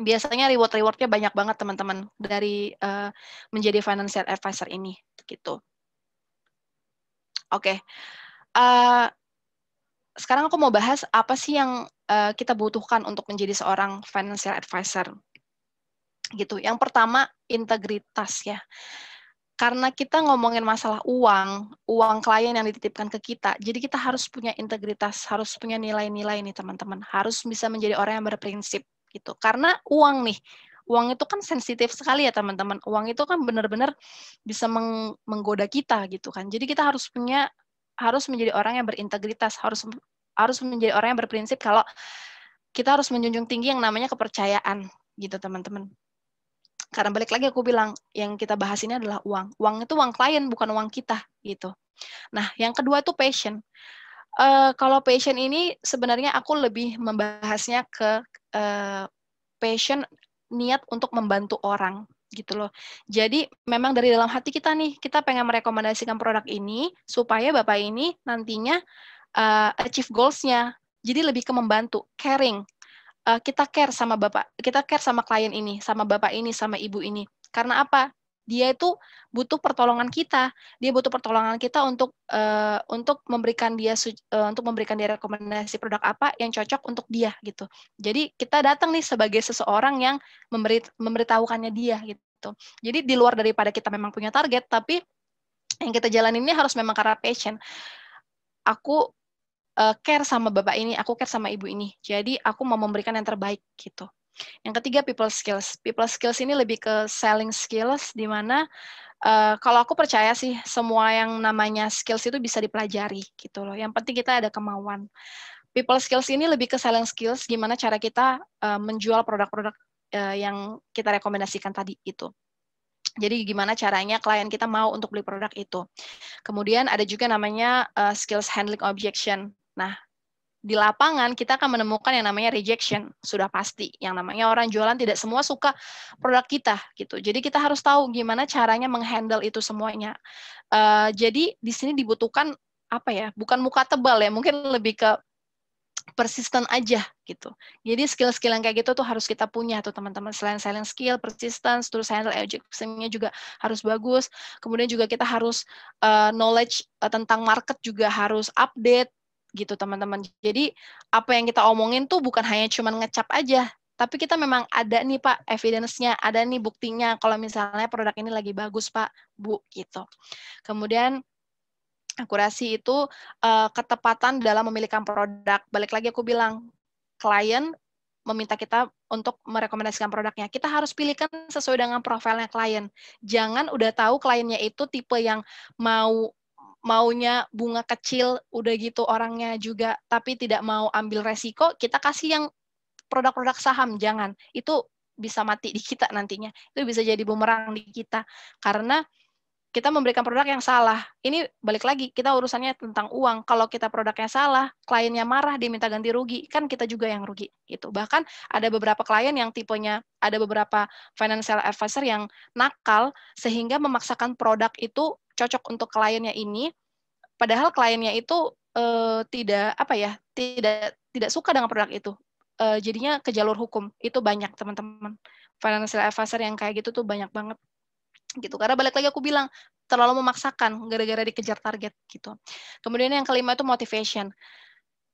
biasanya reward-rewardnya banyak banget teman-teman dari uh, menjadi financial advisor ini gitu. Oke, okay. uh, eh, sekarang aku mau bahas apa sih yang uh, kita butuhkan untuk menjadi seorang financial advisor gitu. Yang pertama integritas ya. Karena kita ngomongin masalah uang, uang klien yang dititipkan ke kita, jadi kita harus punya integritas, harus punya nilai-nilai ini teman-teman, harus bisa menjadi orang yang berprinsip gitu. Karena uang nih, uang itu kan sensitif sekali ya teman-teman. Uang itu kan benar-benar bisa meng menggoda kita gitu kan. Jadi kita harus punya harus menjadi orang yang berintegritas, harus harus menjadi orang yang berprinsip kalau kita harus menjunjung tinggi yang namanya kepercayaan gitu teman-teman. Karena balik lagi aku bilang yang kita bahas ini adalah uang. Uang itu uang klien bukan uang kita gitu. Nah, yang kedua itu passion uh, kalau passion ini sebenarnya aku lebih membahasnya ke uh, passion niat untuk membantu orang gitu loh. Jadi memang dari dalam hati kita nih, kita pengen merekomendasikan produk ini supaya Bapak ini nantinya uh, achieve goalsnya Jadi lebih ke membantu, caring. Uh, kita care sama Bapak, kita care sama klien ini, sama Bapak ini, sama Ibu ini. Karena apa? dia itu butuh pertolongan kita. Dia butuh pertolongan kita untuk uh, untuk memberikan dia uh, untuk memberikan dia rekomendasi produk apa yang cocok untuk dia gitu. Jadi kita datang nih sebagai seseorang yang memberi memberitahukannya dia gitu. Jadi di luar daripada kita memang punya target, tapi yang kita jalan ini harus memang karena passion. Aku uh, care sama bapak ini, aku care sama ibu ini. Jadi aku mau memberikan yang terbaik gitu. Yang ketiga people skills. People skills ini lebih ke selling skills di mana Uh, kalau aku percaya sih semua yang namanya skills itu bisa dipelajari gitu loh. Yang penting kita ada kemauan. People skills ini lebih ke selling skills gimana cara kita uh, menjual produk-produk uh, yang kita rekomendasikan tadi itu. Jadi gimana caranya klien kita mau untuk beli produk itu. Kemudian ada juga namanya uh, skills handling objection. Nah, di lapangan kita akan menemukan yang namanya rejection sudah pasti yang namanya orang jualan tidak semua suka produk kita gitu jadi kita harus tahu gimana caranya menghandle itu semuanya uh, jadi di sini dibutuhkan apa ya bukan muka tebal ya mungkin lebih ke persisten aja gitu. Jadi skill-skill yang kayak gitu tuh harus kita punya tuh teman-teman. Selain selain skill, persisten terus handle objectionnya juga harus bagus. Kemudian juga kita harus uh, knowledge uh, tentang market juga harus update gitu teman-teman. Jadi apa yang kita omongin tuh bukan hanya cuman ngecap aja, tapi kita memang ada nih Pak evidence-nya, ada nih buktinya kalau misalnya produk ini lagi bagus Pak, Bu gitu. Kemudian akurasi itu uh, ketepatan dalam memilihkan produk. Balik lagi aku bilang klien meminta kita untuk merekomendasikan produknya. Kita harus pilihkan sesuai dengan profilnya klien. Jangan udah tahu kliennya itu tipe yang mau maunya bunga kecil udah gitu orangnya juga tapi tidak mau ambil resiko kita kasih yang produk-produk saham jangan itu bisa mati di kita nantinya itu bisa jadi bumerang di kita karena kita memberikan produk yang salah. Ini balik lagi, kita urusannya tentang uang. Kalau kita produknya salah, kliennya marah, dia minta ganti rugi, kan kita juga yang rugi. gitu. Bahkan ada beberapa klien yang tipenya, ada beberapa financial advisor yang nakal, sehingga memaksakan produk itu cocok untuk kliennya ini padahal kliennya itu uh, tidak apa ya tidak tidak suka dengan produk itu uh, jadinya ke jalur hukum itu banyak teman-teman financial advisor yang kayak gitu tuh banyak banget gitu karena balik lagi aku bilang terlalu memaksakan gara-gara dikejar target gitu kemudian yang kelima itu motivation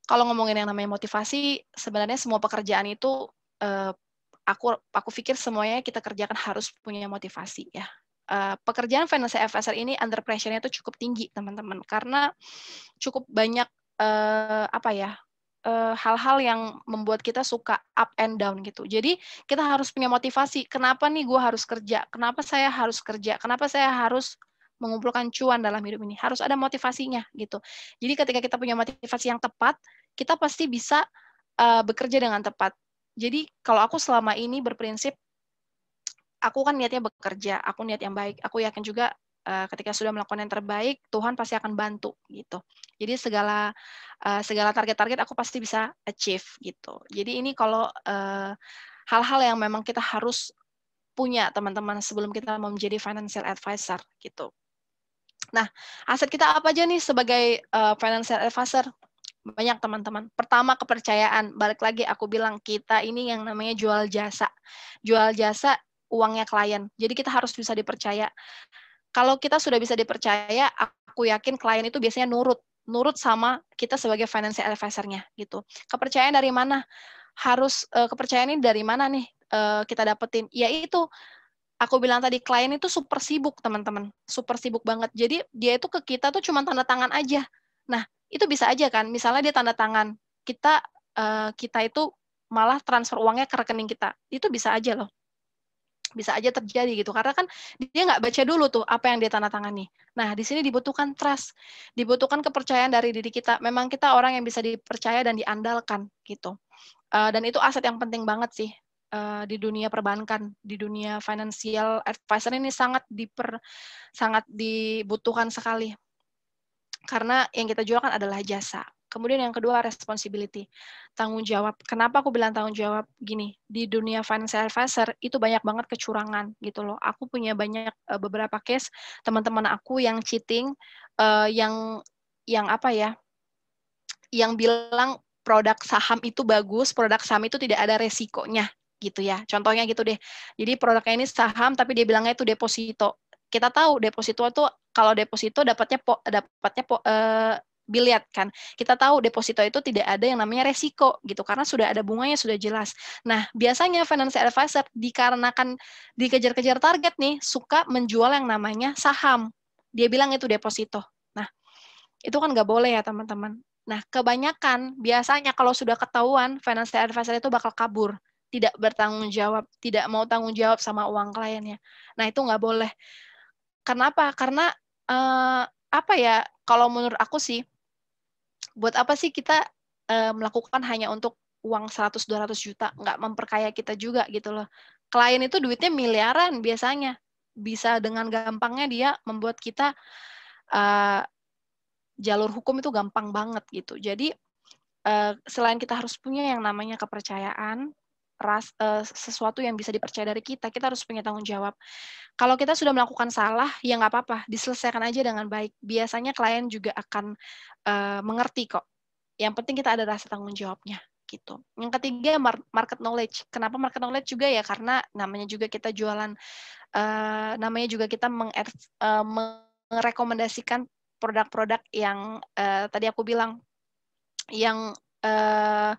kalau ngomongin yang namanya motivasi sebenarnya semua pekerjaan itu uh, aku aku pikir semuanya kita kerjakan harus punya motivasi ya Eh, pekerjaan finance advisor ini under pressure-nya itu cukup tinggi, teman-teman. Karena cukup banyak uh, apa ya? Eh, hal-hal yang membuat kita suka up and down gitu. Jadi kita harus punya motivasi. Kenapa nih gue harus kerja? Kenapa saya harus kerja? Kenapa saya harus mengumpulkan cuan dalam hidup ini? Harus ada motivasinya gitu. Jadi ketika kita punya motivasi yang tepat, kita pasti bisa uh, bekerja dengan tepat. Jadi kalau aku selama ini berprinsip aku kan niatnya bekerja, aku niat yang baik. Aku yakin juga eh, ketika sudah melakukan yang terbaik, Tuhan pasti akan bantu gitu. Jadi segala eh, segala target-target aku pasti bisa achieve gitu. Jadi ini kalau eh, hal-hal yang memang kita harus punya teman-teman sebelum kita mau menjadi financial advisor gitu. Nah, aset kita apa aja nih sebagai financial advisor? Banyak teman-teman. Pertama kepercayaan. Balik lagi aku bilang kita ini yang namanya jual jasa. Jual jasa uangnya klien. Jadi kita harus bisa dipercaya. Kalau kita sudah bisa dipercaya, aku yakin klien itu biasanya nurut, nurut sama kita sebagai financial advisor-nya gitu. Kepercayaan dari mana? Harus uh, kepercayaan ini dari mana nih uh, kita dapetin? Yaitu aku bilang tadi klien itu super sibuk teman-teman, super sibuk banget. Jadi dia itu ke kita tuh cuma tanda tangan aja. Nah itu bisa aja kan, misalnya dia tanda tangan, kita uh, kita itu malah transfer uangnya ke rekening kita, itu bisa aja loh bisa aja terjadi gitu karena kan dia nggak baca dulu tuh apa yang dia tanda tangani nah di sini dibutuhkan trust dibutuhkan kepercayaan dari diri kita memang kita orang yang bisa dipercaya dan diandalkan gitu uh, dan itu aset yang penting banget sih eh, di dunia perbankan di dunia financial advisor ini sangat diper sangat dibutuhkan sekali karena yang kita jual kan adalah jasa Kemudian yang kedua responsibility, tanggung jawab. Kenapa aku bilang tanggung jawab? Gini, di dunia financial advisor itu banyak banget kecurangan gitu loh. Aku punya banyak eh, beberapa case teman-teman aku yang cheating, eh, yang yang apa ya, yang bilang produk saham itu bagus, produk saham itu tidak ada resikonya gitu ya. Contohnya gitu deh. Jadi produknya ini saham tapi dia bilangnya itu deposito. Kita tahu deposito itu kalau deposito dapatnya po, dapatnya po, eh, biliat kan. Kita tahu deposito itu tidak ada yang namanya resiko gitu karena sudah ada bunganya sudah jelas. Nah, biasanya financial advisor dikarenakan dikejar-kejar target nih suka menjual yang namanya saham. Dia bilang itu deposito. Nah, itu kan nggak boleh ya teman-teman. Nah, kebanyakan biasanya kalau sudah ketahuan financial advisor itu bakal kabur tidak bertanggung jawab, tidak mau tanggung jawab sama uang kliennya. Nah itu nggak boleh. Kenapa? Karena uh, apa ya? Kalau menurut aku sih buat apa sih kita uh, melakukan hanya untuk uang 100 200 juta nggak memperkaya kita juga gitu loh. Klien itu duitnya miliaran biasanya. Bisa dengan gampangnya dia membuat kita uh, jalur hukum itu gampang banget gitu. Jadi uh, selain kita harus punya yang namanya kepercayaan, ras, uh, sesuatu yang bisa dipercaya dari kita, kita harus punya tanggung jawab. Kalau kita sudah melakukan salah, ya nggak apa-apa, diselesaikan aja dengan baik. Biasanya klien juga akan uh, mengerti kok. Yang penting kita ada rasa tanggung jawabnya gitu. Yang ketiga market knowledge. Kenapa market knowledge juga ya? Karena namanya juga kita jualan, uh, namanya juga kita meng uh, merekomendasikan produk-produk yang uh, tadi aku bilang yang uh,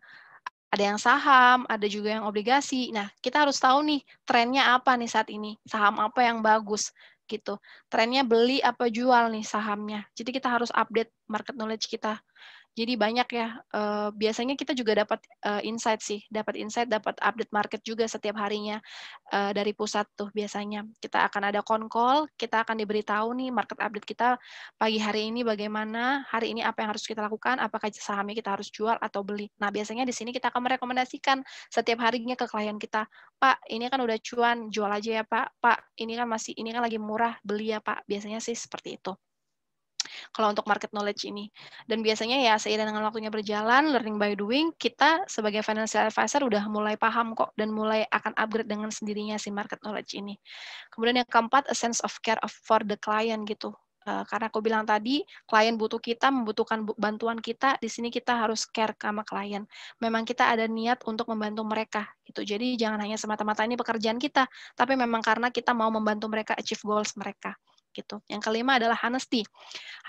ada yang saham, ada juga yang obligasi. Nah, kita harus tahu nih trennya apa nih saat ini, saham apa yang bagus gitu. Trennya beli apa jual nih sahamnya. Jadi kita harus update market knowledge kita. Jadi banyak ya. Uh, biasanya kita juga dapat uh, insight sih, dapat insight, dapat update market juga setiap harinya uh, dari pusat tuh biasanya. Kita akan ada konkol, kita akan diberitahu nih market update kita pagi hari ini bagaimana, hari ini apa yang harus kita lakukan, apakah sahamnya kita harus jual atau beli. Nah biasanya di sini kita akan merekomendasikan setiap harinya ke klien kita, Pak ini kan udah cuan, jual aja ya Pak. Pak ini kan masih ini kan lagi murah, beli ya Pak. Biasanya sih seperti itu kalau untuk market knowledge ini. Dan biasanya ya seiring dengan waktunya berjalan, learning by doing, kita sebagai financial advisor udah mulai paham kok dan mulai akan upgrade dengan sendirinya si market knowledge ini. Kemudian yang keempat, a sense of care of, for the client gitu. Eh, karena aku bilang tadi, klien butuh kita, membutuhkan bantuan kita, di sini kita harus care sama klien. Memang kita ada niat untuk membantu mereka, gitu. Jadi jangan hanya semata-mata ini pekerjaan kita, tapi memang karena kita mau membantu mereka achieve goals mereka gitu. Yang kelima adalah honesty.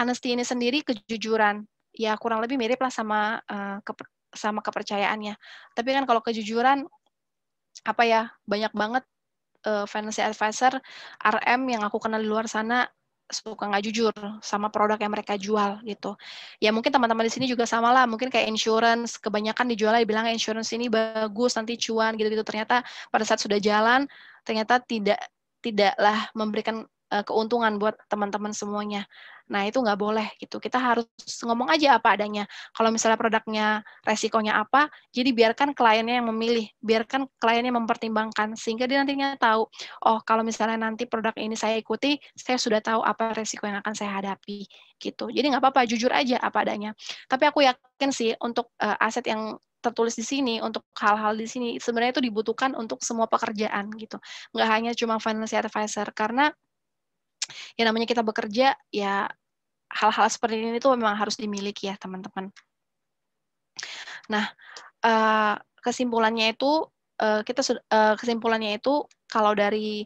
Honesty ini sendiri kejujuran. Ya kurang lebih mirip lah sama uh, eh, ke, sama kepercayaannya. Tapi kan kalau kejujuran apa ya banyak banget uh, eh, financial advisor RM yang aku kenal di luar sana suka nggak jujur sama produk yang mereka jual gitu. Ya mungkin teman-teman di sini juga sama lah, mungkin kayak insurance, kebanyakan dijualnya dibilang insurance ini bagus, nanti cuan gitu-gitu. Ternyata pada saat sudah jalan, ternyata tidak tidaklah memberikan Eh, keuntungan buat teman-teman semuanya. Nah, itu nggak boleh gitu. Kita harus ngomong aja apa adanya. Kalau misalnya produknya resikonya apa, jadi biarkan kliennya yang memilih, biarkan kliennya mempertimbangkan sehingga dia nantinya tahu, oh kalau misalnya nanti produk ini saya ikuti, saya sudah tahu apa resiko yang akan saya hadapi gitu. Jadi nggak apa-apa, jujur aja apa adanya. Tapi aku yakin sih untuk uh, aset yang tertulis di sini untuk hal-hal di sini sebenarnya itu dibutuhkan untuk semua pekerjaan gitu nggak hanya cuma financial advisor karena ya namanya kita bekerja ya hal-hal seperti ini tuh memang harus dimiliki ya teman-teman. Nah eh, kesimpulannya itu eh, kita eh, kesimpulannya itu kalau dari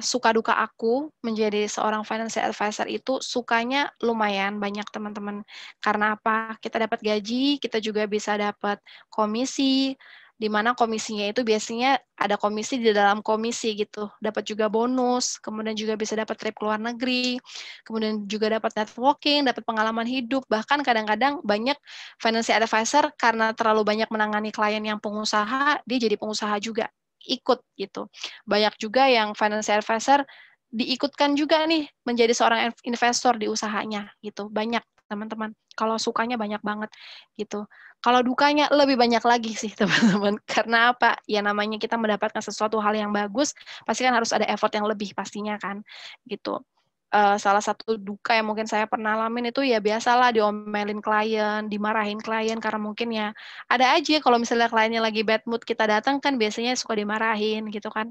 suka duka aku menjadi seorang financial advisor itu sukanya lumayan banyak teman-teman. Karena apa? Kita dapat gaji, kita juga bisa dapat komisi, di mana komisinya itu biasanya ada komisi di dalam komisi gitu. Dapat juga bonus, kemudian juga bisa dapat trip ke luar negeri, kemudian juga dapat networking, dapat pengalaman hidup, bahkan kadang-kadang banyak financial advisor karena terlalu banyak menangani klien yang pengusaha, dia jadi pengusaha juga ikut gitu. Banyak juga yang financial advisor diikutkan juga nih menjadi seorang investor di usahanya gitu banyak teman-teman kalau sukanya banyak banget gitu kalau dukanya lebih banyak lagi sih teman-teman karena apa ya namanya kita mendapatkan sesuatu hal yang bagus pasti kan harus ada effort yang lebih pastinya kan gitu uh, salah satu duka yang mungkin saya pernah alamin itu ya biasalah diomelin klien, dimarahin klien karena mungkin ya ada aja kalau misalnya kliennya lagi bad mood kita datang kan biasanya suka dimarahin gitu kan.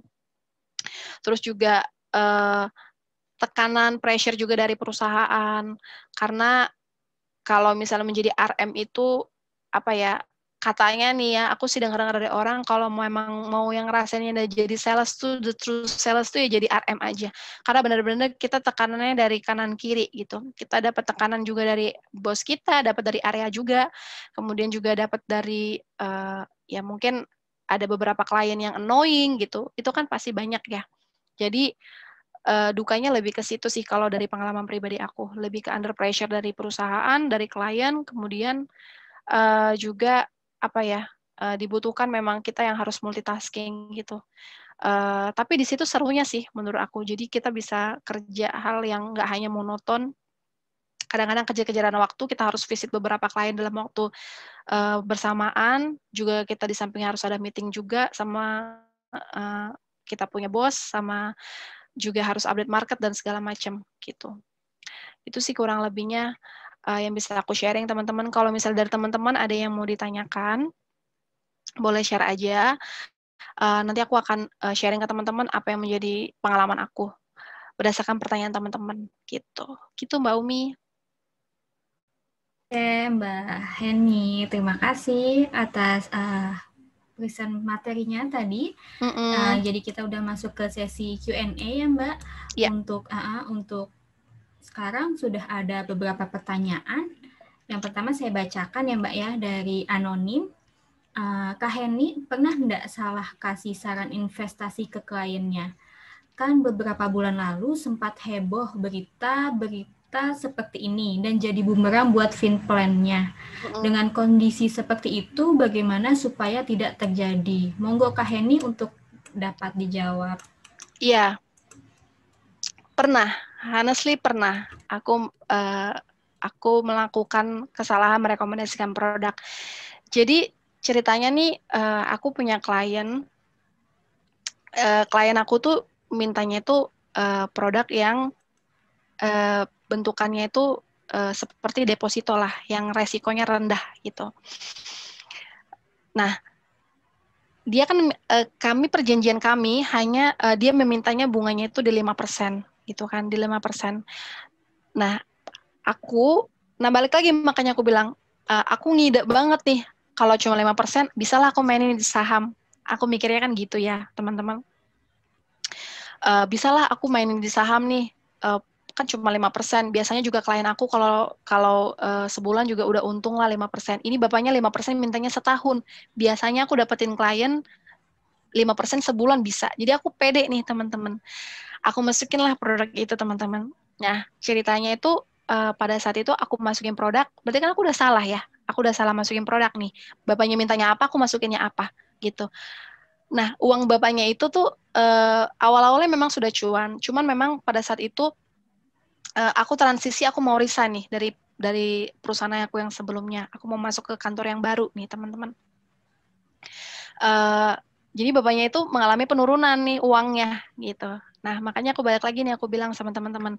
Terus juga uh, tekanan pressure juga dari perusahaan karena kalau misalnya menjadi RM itu apa ya katanya nih ya aku sih dengar dari orang kalau mau emang mau yang rasanya jadi sales tuh the true sales tuh ya jadi RM aja karena benar-benar kita tekanannya dari kanan kiri gitu kita dapat tekanan juga dari bos kita dapat dari area juga kemudian juga dapat dari uh, ya mungkin ada beberapa klien yang annoying gitu itu kan pasti banyak ya jadi uh, dukanya lebih ke situ sih kalau dari pengalaman pribadi aku lebih ke under pressure dari perusahaan dari klien kemudian uh, juga apa ya uh, dibutuhkan memang kita yang harus multitasking gitu uh, tapi di situ serunya sih menurut aku jadi kita bisa kerja hal yang nggak hanya monoton kadang-kadang kerja kejaran waktu kita harus visit beberapa klien dalam waktu uh, bersamaan juga kita di samping harus ada meeting juga sama uh, kita punya bos sama juga harus update market dan segala macam gitu. Itu sih kurang lebihnya uh, yang bisa aku sharing teman-teman. Kalau misalnya dari teman-teman ada yang mau ditanyakan, boleh share aja. Uh, nanti aku akan uh, sharing ke teman-teman apa yang menjadi pengalaman aku berdasarkan pertanyaan teman-teman gitu. Gitu Mbak Umi. Oke, Mbak Henny terima kasih atas uh, tulisan materinya tadi. Mm hmm Uh, jadi kita udah masuk ke sesi Q&A ya Mbak. Yeah. Untuk uh, untuk sekarang sudah ada beberapa pertanyaan. Yang pertama saya bacakan ya Mbak ya dari anonim. Uh, Kak Heni pernah nggak salah kasih saran investasi ke kliennya? Kan beberapa bulan lalu sempat heboh berita berita kita seperti ini dan jadi bumerang buat fin plan-nya. Dengan kondisi seperti itu bagaimana supaya tidak terjadi? Monggo Kak Heni untuk dapat dijawab. Iya. Pernah, honestly pernah. Aku uh, aku melakukan kesalahan merekomendasikan produk. Jadi ceritanya nih eh, aku punya klien eh, klien aku tuh mintanya itu produk yang bentukannya itu uh, seperti deposito lah yang resikonya rendah gitu. Nah, dia kan eh, kami perjanjian kami hanya eh, dia memintanya bunganya itu di 5% gitu kan, di 5%. Nah, aku nah balik lagi makanya aku bilang aku ngide banget nih kalau cuma 5% bisalah aku mainin di saham. Aku mikirnya kan gitu ya, teman-teman. bisalah aku mainin di saham nih kan cuma 5%. Biasanya juga klien aku kalau kalau uh, sebulan juga udah untung lah 5%. Ini bapaknya 5% mintanya setahun. Biasanya aku dapetin klien 5% sebulan bisa. Jadi aku pede nih teman-teman. Aku masukin lah produk itu teman-teman. Nah, ceritanya itu uh, pada saat itu aku masukin produk, berarti kan aku udah salah ya. Aku udah salah masukin produk nih. Bapaknya mintanya apa, aku masukinnya apa gitu. Nah, uang bapaknya itu tuh uh, awal-awalnya memang sudah cuan, cuman memang pada saat itu uh, aku transisi aku mau resign nih dari dari perusahaan aku yang sebelumnya aku mau masuk ke kantor yang baru nih teman-teman uh, jadi bapaknya itu mengalami penurunan nih uangnya gitu nah makanya aku balik lagi nih aku bilang sama teman-teman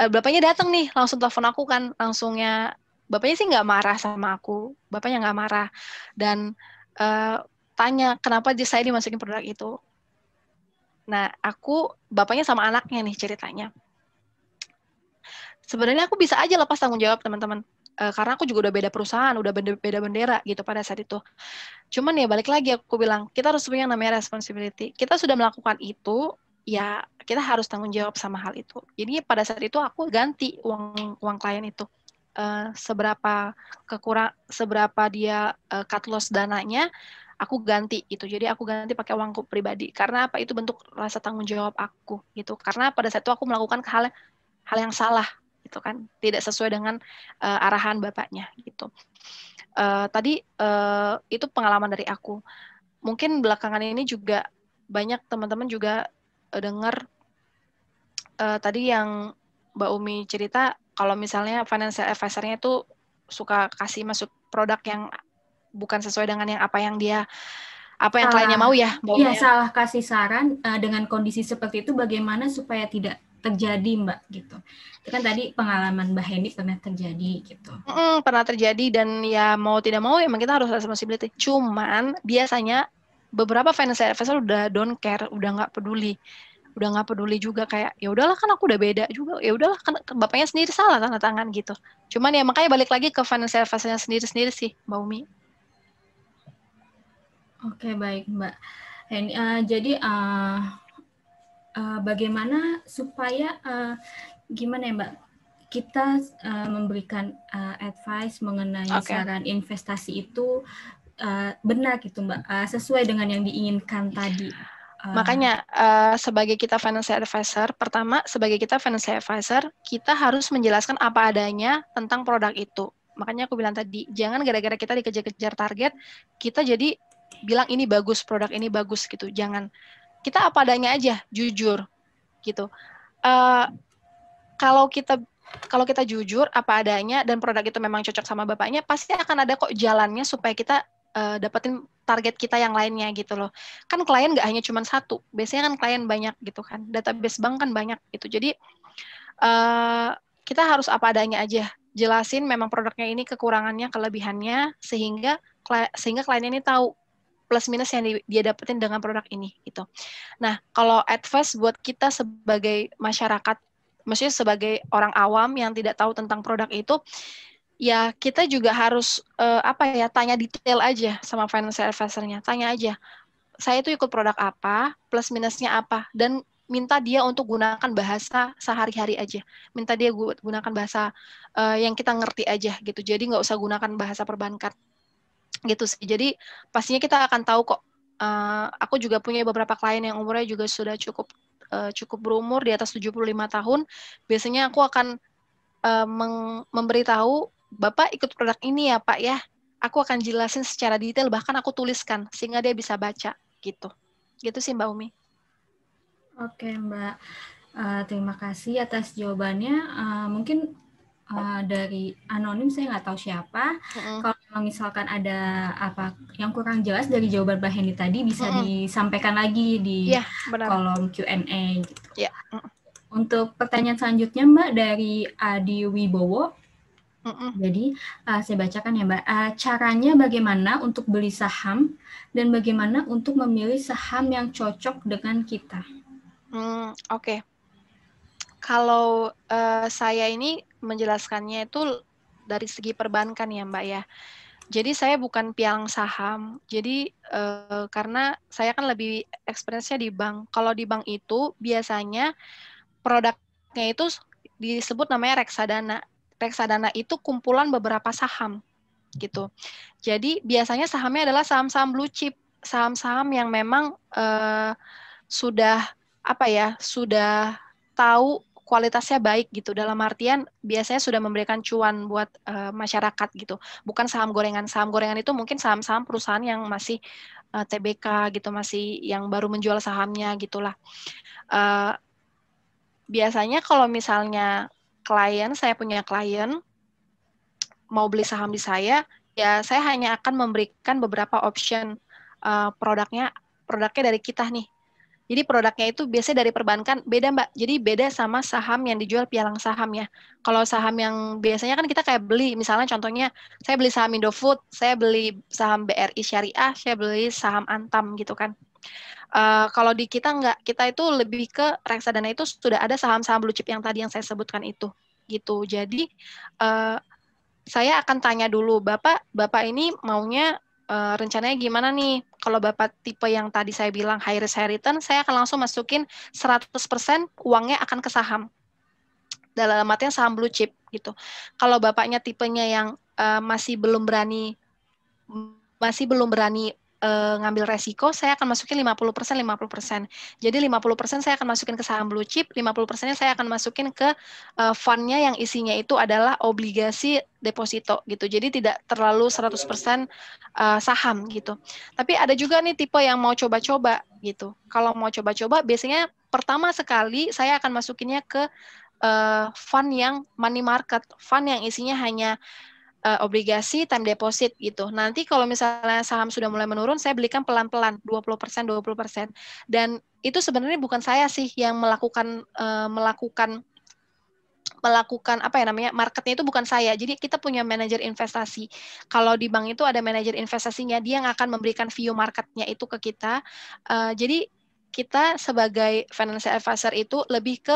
uh, bapaknya datang nih langsung telepon aku kan langsungnya bapaknya sih nggak marah sama aku bapaknya nggak marah dan uh, tanya kenapa saya dimasukin produk itu nah aku bapaknya sama anaknya nih ceritanya sebenarnya aku bisa aja lepas tanggung jawab teman-teman e, karena aku juga udah beda perusahaan, udah beda bendera gitu pada saat itu. Cuman ya balik lagi aku bilang, kita harus punya namanya responsibility. Kita sudah melakukan itu, ya kita harus tanggung jawab sama hal itu. Jadi pada saat itu aku ganti uang uang klien itu. e, seberapa kekurang seberapa dia e, cut loss dananya aku ganti itu. Jadi aku ganti pakai uangku pribadi. Karena apa? Itu bentuk rasa tanggung jawab aku gitu. Karena pada saat itu aku melakukan hal hal yang salah gitu kan tidak sesuai dengan uh, arahan bapaknya gitu uh, tadi uh, itu pengalaman dari aku mungkin belakangan ini juga banyak teman-teman juga uh, dengar uh, tadi yang Mbak Umi cerita kalau misalnya financial advisor-nya itu suka kasih masuk produk yang bukan sesuai dengan yang apa yang dia apa yang salah. kliennya mau ya. Iya, ya? salah kasih saran uh, dengan kondisi seperti itu bagaimana supaya tidak terjadi mbak gitu itu kan tadi pengalaman mbak Heni pernah terjadi gitu mm, pernah terjadi dan ya mau tidak mau emang kita harus responsibility cuman biasanya beberapa financial advisor udah don't care udah nggak peduli udah nggak peduli juga kayak ya udahlah kan aku udah beda juga ya udahlah kan bapaknya sendiri salah tanda tangan gitu cuman ya makanya balik lagi ke financial advisornya sendiri sendiri sih mbak Umi oke baik mbak Heni uh, jadi uh, Eh, bagaimana supaya uh, gimana ya Mbak kita uh, memberikan uh, advice mengenai okay. saran investasi itu uh, benar gitu Mbak uh, sesuai dengan yang diinginkan tadi. Makanya uh, sebagai kita financial advisor, pertama sebagai kita financial advisor, kita harus menjelaskan apa adanya tentang produk itu. Makanya aku bilang tadi, jangan gara-gara kita dikejar-kejar target, kita jadi bilang ini bagus, produk ini bagus gitu. Jangan kita apa adanya aja jujur gitu uh, kalau kita kalau kita jujur apa adanya dan produk itu memang cocok sama bapaknya pasti akan ada kok jalannya supaya kita uh, dapetin target kita yang lainnya gitu loh kan klien nggak hanya cuma satu biasanya kan klien banyak gitu kan database bank kan banyak gitu jadi uh, kita harus apa adanya aja jelasin memang produknya ini kekurangannya kelebihannya sehingga sehingga klien ini tahu plus minus yang dia dapetin dengan produk ini gitu. Nah, kalau advice buat kita sebagai masyarakat, maksudnya sebagai orang awam yang tidak tahu tentang produk itu, ya kita juga harus uh, apa ya tanya detail aja sama financial advisor-nya. Tanya aja, saya itu ikut produk apa, plus minusnya apa, dan minta dia untuk gunakan bahasa sehari-hari aja. Minta dia gunakan bahasa uh, yang kita ngerti aja gitu. Jadi nggak usah gunakan bahasa perbankan gitu sih jadi pastinya kita akan tahu kok uh, aku juga punya beberapa klien yang umurnya juga sudah cukup uh, cukup berumur di atas 75 tahun biasanya aku akan uh, memberitahu bapak ikut produk ini ya pak ya aku akan jelasin secara detail bahkan aku tuliskan sehingga dia bisa baca gitu gitu sih mbak Umi oke mbak uh, terima kasih atas jawabannya uh, mungkin Eh, dari anonim saya nggak tahu siapa. Mm-hmm. Kalau misalkan ada apa yang kurang jelas dari jawaban Mbak Heni tadi bisa mm-hmm. disampaikan lagi di yeah, iya, kolom Q&A gitu. Yeah. Untuk pertanyaan selanjutnya Mbak dari Adi Wibowo. Jadi uh, saya bacakan ya Mbak. Uh, caranya bagaimana untuk beli saham dan bagaimana untuk memilih saham yang cocok dengan kita? Hmm, Oke. Okay kalau uh, saya ini menjelaskannya itu dari segi perbankan ya Mbak ya. Jadi saya bukan pialang saham. Jadi uh, karena saya kan lebih experience-nya di bank. Kalau di bank itu biasanya produknya itu disebut namanya reksadana. Reksadana itu kumpulan beberapa saham gitu. Jadi biasanya sahamnya adalah saham-saham blue chip, saham-saham yang memang uh, sudah apa ya, sudah tahu kualitasnya baik gitu dalam artian biasanya sudah memberikan cuan buat uh, masyarakat gitu bukan saham gorengan saham gorengan itu mungkin saham-saham perusahaan yang masih uh, eh, TBK gitu masih yang baru menjual sahamnya gitulah uh, biasanya kalau misalnya klien saya punya klien mau beli saham di saya ya saya hanya akan memberikan beberapa option uh, produknya produknya dari kita nih jadi produknya itu biasanya dari perbankan beda Mbak. Jadi beda sama saham yang dijual pialang saham ya. Kalau saham yang biasanya kan kita kayak beli, misalnya contohnya saya beli saham Indofood, saya beli saham BRI Syariah, saya beli saham Antam gitu kan. Uh, kalau di kita nggak, kita itu lebih ke reksadana itu sudah ada saham-saham blue chip yang tadi yang saya sebutkan itu gitu. Jadi uh, saya akan tanya dulu, Bapak, Bapak ini maunya uh, rencananya gimana nih? kalau Bapak tipe yang tadi saya bilang high risk high return, saya akan langsung masukin 100% uangnya akan ke saham. Dalam artian saham blue chip gitu. Kalau Bapaknya tipenya yang uh, masih belum berani masih belum berani uh, ngambil resiko, saya akan masukin 50%, 50%. Jadi 50% saya akan masukin ke saham blue chip, 50%-nya saya akan masukin ke uh, fund-nya yang isinya itu adalah obligasi deposito gitu. Jadi tidak terlalu 100% uh, eh, saham gitu. Tapi ada juga nih tipe yang mau coba-coba gitu. Kalau mau coba-coba biasanya pertama sekali saya akan masukinnya ke uh, fund yang money market, fund yang isinya hanya uh, obligasi time deposit gitu. Nanti kalau misalnya saham sudah mulai menurun, saya belikan pelan-pelan 20%, 20%. Dan itu sebenarnya bukan saya sih yang melakukan uh, melakukan melakukan apa ya namanya marketnya itu bukan saya jadi kita punya manajer investasi kalau di bank itu ada manajer investasinya dia yang akan memberikan view marketnya itu ke kita uh, jadi kita sebagai financial advisor itu lebih ke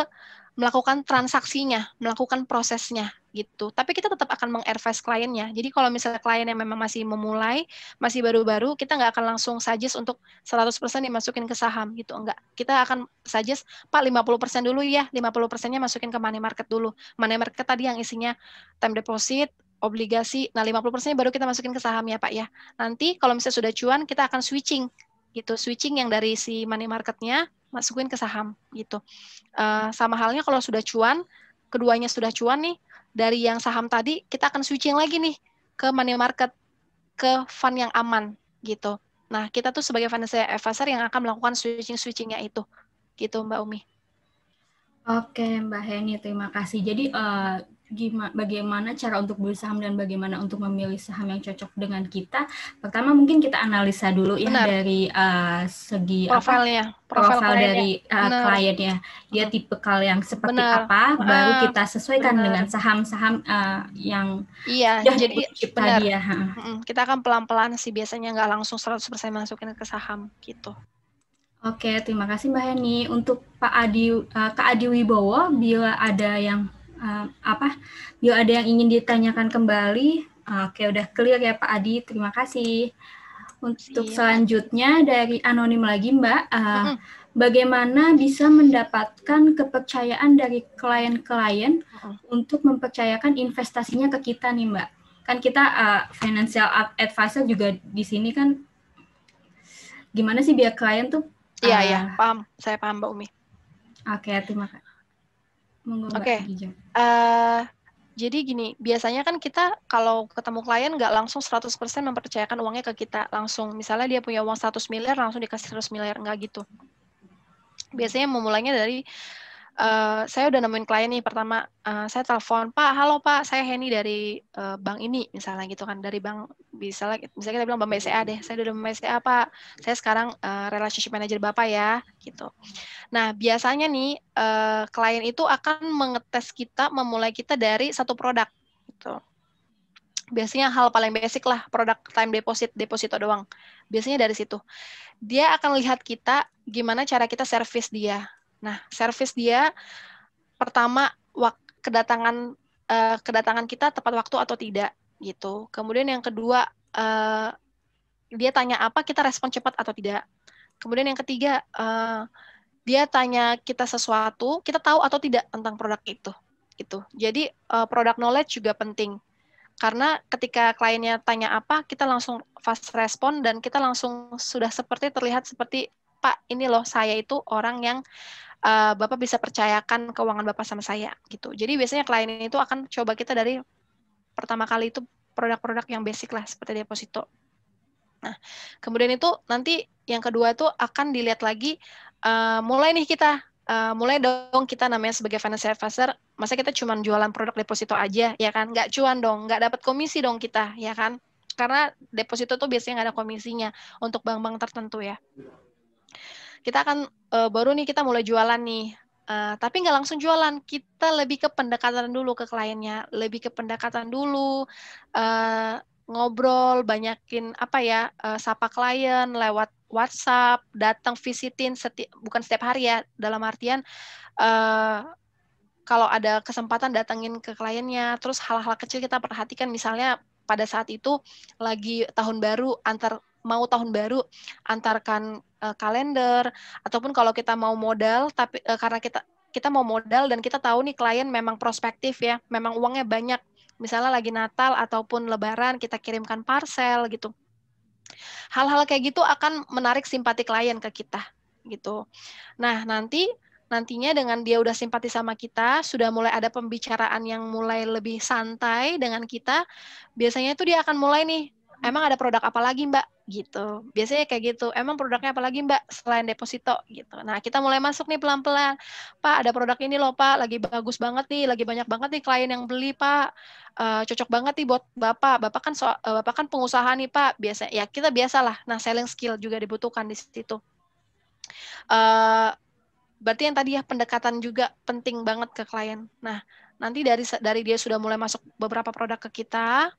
melakukan transaksinya, melakukan prosesnya gitu. Tapi kita tetap akan mengadvise kliennya. Jadi kalau misalnya klien yang memang masih memulai, masih baru-baru, kita nggak akan langsung suggest untuk 100% dimasukin ke saham gitu. Enggak. Kita akan suggest, Pak 50% dulu ya, 50%-nya masukin ke money market dulu. Money market tadi yang isinya time deposit, obligasi. Nah, 50% baru kita masukin ke saham ya, Pak ya. Nanti kalau misalnya sudah cuan, kita akan switching gitu switching yang dari si money marketnya masukin ke saham gitu uh, sama halnya kalau sudah cuan keduanya sudah cuan nih dari yang saham tadi kita akan switching lagi nih ke money market ke fund yang aman gitu nah kita tuh sebagai financial advisor yang akan melakukan switching switchingnya itu gitu mbak Umi. Oke Mbak Heni terima kasih. Jadi uh, gimana bagaimana cara untuk beli saham dan bagaimana untuk memilih saham yang cocok dengan kita. Pertama mungkin kita analisa dulu ya Benar. dari uh, segi profilnya, profil, dari uh, kliennya. Dia hmm. tipe kal yang seperti Benar. apa, baru kita sesuaikan Benar. dengan saham-saham uh, yang Iya, jadi benar. dia. Hmm, kita akan pelan-pelan sih biasanya nggak langsung 100% masukin ke saham gitu. Oke, terima kasih Mbak Heni. Untuk Pak Adi, uh, Kak Adi Wibowo, bila ada yang uh, apa yuk ada yang ingin ditanyakan kembali oke udah clear ya Pak Adi terima kasih untuk iya. selanjutnya dari anonim lagi Mbak uh, mm -hmm. bagaimana bisa mendapatkan kepercayaan dari klien-klien mm -hmm. untuk mempercayakan investasinya ke kita nih Mbak kan kita uh, financial advisor juga di sini kan gimana sih biar klien tuh Iya, uh, iya, eh, paham. Saya paham, Mbak Umi. Oke, okay, terima kasih. Oke. Okay. Uh, eh, jadi gini, biasanya kan kita kalau ketemu klien nggak langsung 100% mempercayakan uangnya ke kita langsung. Misalnya dia punya uang 100 miliar, langsung dikasih 100 miliar, nggak gitu. Biasanya memulainya dari Eh, saya udah nemuin klien nih pertama uh, saya telepon Pak halo Pak saya Henny dari uh, bank ini misalnya gitu kan dari bank bisa, misalnya kita bilang bank BCA deh saya udah bank BCA Pak saya sekarang uh, relationship manager Bapak ya gitu nah biasanya nih uh, klien itu akan mengetes kita memulai kita dari satu produk gitu biasanya hal paling basic lah produk time deposit deposito doang biasanya dari situ dia akan lihat kita gimana cara kita servis dia Nah, service dia pertama wak, kedatangan uh, kedatangan kita tepat waktu atau tidak gitu. Kemudian yang kedua uh, dia tanya apa kita respon cepat atau tidak. Kemudian yang ketiga uh, dia tanya kita sesuatu kita tahu atau tidak tentang produk itu gitu. Jadi uh, product knowledge juga penting karena ketika kliennya tanya apa kita langsung fast respon dan kita langsung sudah seperti terlihat seperti Pak ini loh saya itu orang yang uh, Bapak bisa percayakan keuangan Bapak sama saya gitu. Jadi biasanya klien itu akan coba kita dari pertama kali itu produk-produk yang basic lah seperti deposito. Nah, kemudian itu nanti yang kedua itu akan dilihat lagi uh, mulai nih kita Uh, mulai dong kita namanya sebagai financial advisor, masa kita cuma jualan produk deposito aja, ya kan? Nggak cuan dong, nggak dapat komisi dong kita, ya kan? Karena deposito tuh biasanya nggak ada komisinya untuk bank-bank tertentu ya kita akan uh, baru nih kita mulai jualan nih. Uh, tapi nggak langsung jualan, kita lebih ke pendekatan dulu ke kliennya, lebih ke pendekatan dulu, uh, ngobrol, banyakin apa ya, uh, sapa klien lewat WhatsApp, datang visitin seti bukan setiap hari ya, dalam artian uh, kalau ada kesempatan datangin ke kliennya, terus hal-hal kecil kita perhatikan, misalnya pada saat itu lagi tahun baru antar mau tahun baru antarkan uh, kalender ataupun kalau kita mau modal tapi uh, karena kita kita mau modal dan kita tahu nih klien memang prospektif ya, memang uangnya banyak. Misalnya lagi Natal ataupun Lebaran kita kirimkan parcel gitu. Hal-hal kayak gitu akan menarik simpati klien ke kita gitu. Nah, nanti nantinya dengan dia udah simpati sama kita, sudah mulai ada pembicaraan yang mulai lebih santai dengan kita, biasanya itu dia akan mulai nih emang ada produk apa lagi mbak gitu biasanya kayak gitu emang produknya apa lagi mbak selain deposito gitu nah kita mulai masuk nih pelan pelan pak ada produk ini loh pak lagi bagus banget nih lagi banyak banget nih klien yang beli pak uh, cocok banget nih buat bapak bapak kan so, eh, bapak kan pengusaha nih pak biasa ya kita biasalah nah selling skill juga dibutuhkan di situ uh, berarti yang tadi ya pendekatan juga penting banget ke klien. Nah, nanti dari dari dia sudah mulai masuk beberapa produk ke kita,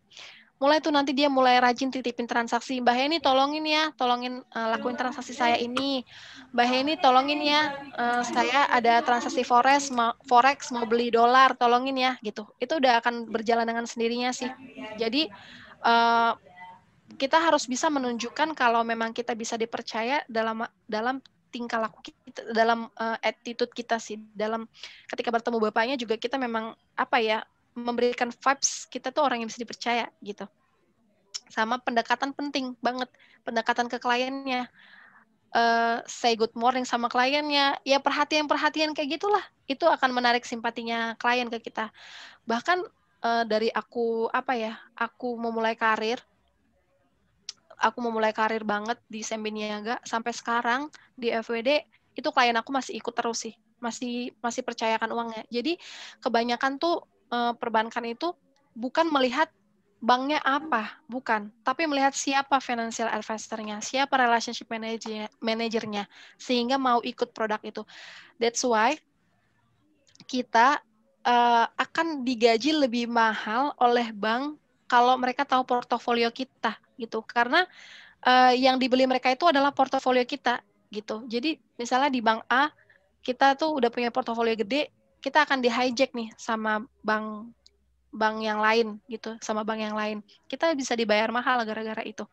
mulai tuh nanti dia mulai rajin titipin transaksi Mbak Heni tolongin ya tolongin uh, lakuin transaksi saya ini Mbak Heni tolongin ya uh, saya ada transaksi forex mau, forex mau beli dolar tolongin ya gitu itu udah akan berjalan dengan sendirinya sih jadi uh, kita harus bisa menunjukkan kalau memang kita bisa dipercaya dalam dalam tingkah laku kita dalam uh, attitude kita sih dalam ketika bertemu bapaknya juga kita memang apa ya memberikan vibes kita tuh orang yang bisa dipercaya gitu. Sama pendekatan penting banget, pendekatan ke kliennya. Uh, say good morning sama kliennya, ya perhatian-perhatian kayak gitulah, itu akan menarik simpatinya klien ke kita. Bahkan uh, dari aku apa ya, aku memulai karir, aku memulai karir banget di Sembiniaga sampai sekarang di FWD itu klien aku masih ikut terus sih, masih masih percayakan uangnya. Jadi kebanyakan tuh uh, perbankan itu bukan melihat banknya apa, bukan, tapi melihat siapa financial advisor-nya, siapa relationship manager manajernya, sehingga mau ikut produk itu. That's why kita uh, akan digaji lebih mahal oleh bank kalau mereka tahu portofolio kita gitu, karena uh, yang dibeli mereka itu adalah portofolio kita gitu. Jadi misalnya di bank A kita tuh udah punya portofolio gede, kita akan di hijack nih sama bank bank yang lain gitu sama bank yang lain kita bisa dibayar mahal gara-gara itu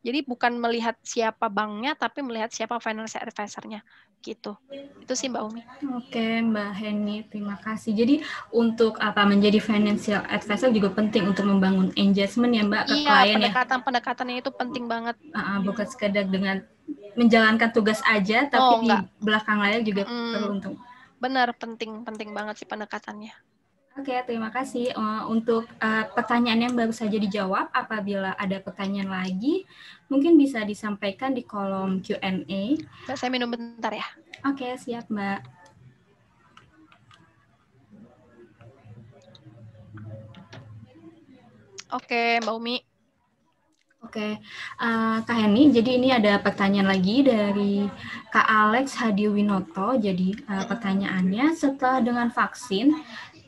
jadi bukan melihat siapa banknya tapi melihat siapa financial advisor-nya gitu itu sih mbak Umi oke mbak Heni terima kasih jadi untuk apa menjadi financial advisor juga penting untuk membangun engagement ya mbak ke iya, klien ya? pendekatan pendekatannya itu penting banget uh, bukan sekedar dengan menjalankan tugas aja tapi oh, di belakang layar juga mm. perlu untuk benar penting penting banget sih pendekatannya. Oke, terima kasih eh, untuk eh, pertanyaan yang baru saja dijawab. Apabila ada pertanyaan lagi, mungkin bisa disampaikan di kolom Q&A. Saya minum bentar ya. Oke, siap Mbak. Oke, Mbak Umi. Oke, uh, Kak Heni, jadi ini ada pertanyaan lagi dari Kak Alex Hadi Winoto. Jadi uh, pertanyaannya, setelah dengan vaksin,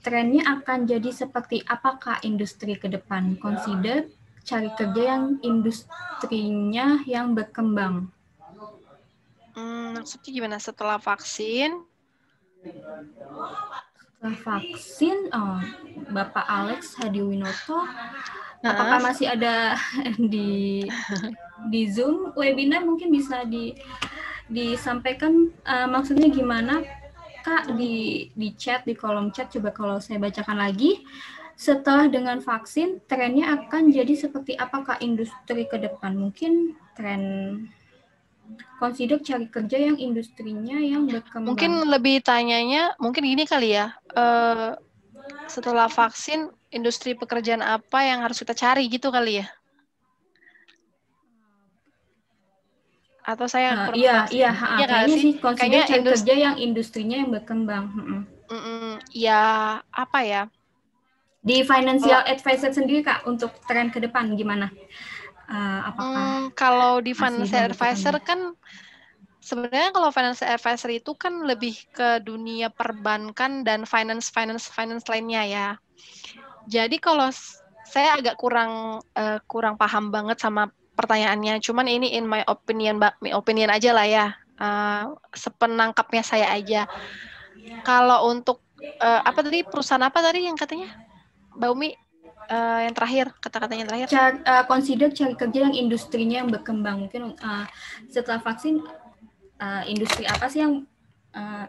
trennya akan jadi seperti apakah industri ke depan? Consider cari kerja yang industrinya yang berkembang. Hmm, maksudnya gimana setelah vaksin? Setelah vaksin, oh, Bapak Alex Hadi Winoto apakah masih ada di di Zoom webinar mungkin bisa di disampaikan uh, maksudnya gimana Kak di di chat di kolom chat coba kalau saya bacakan lagi setelah dengan vaksin trennya akan jadi seperti apakah industri ke depan mungkin tren consider cari kerja yang industrinya yang berkembang mungkin lebih tanyanya mungkin gini kali ya uh, setelah vaksin industri pekerjaan apa yang harus kita cari gitu kali ya? Atau saya nah, iya iya, ah, iya, iya kayaknya sih kayaknya cari industri... kerja yang industrinya yang berkembang. Mm -mm, ya apa ya? Di financial oh. advisor sendiri kak untuk tren ke depan gimana? Uh, apakah hmm, kalau di financial advisor kan sebenarnya kalau financial advisory itu kan lebih ke dunia perbankan dan finance finance finance lainnya ya. Jadi kalau saya agak kurang uh, kurang paham banget sama pertanyaannya. Cuman ini in my opinion my opinion aja lah ya. Uh, sepenangkapnya saya aja. Kalau untuk uh, apa tadi perusahaan apa tadi yang katanya? Baumi uh, yang terakhir kata-katanya terakhir. Cari, uh, consider cari kerja yang industrinya yang berkembang mungkin uh, setelah vaksin uh, industri apa sih yang uh,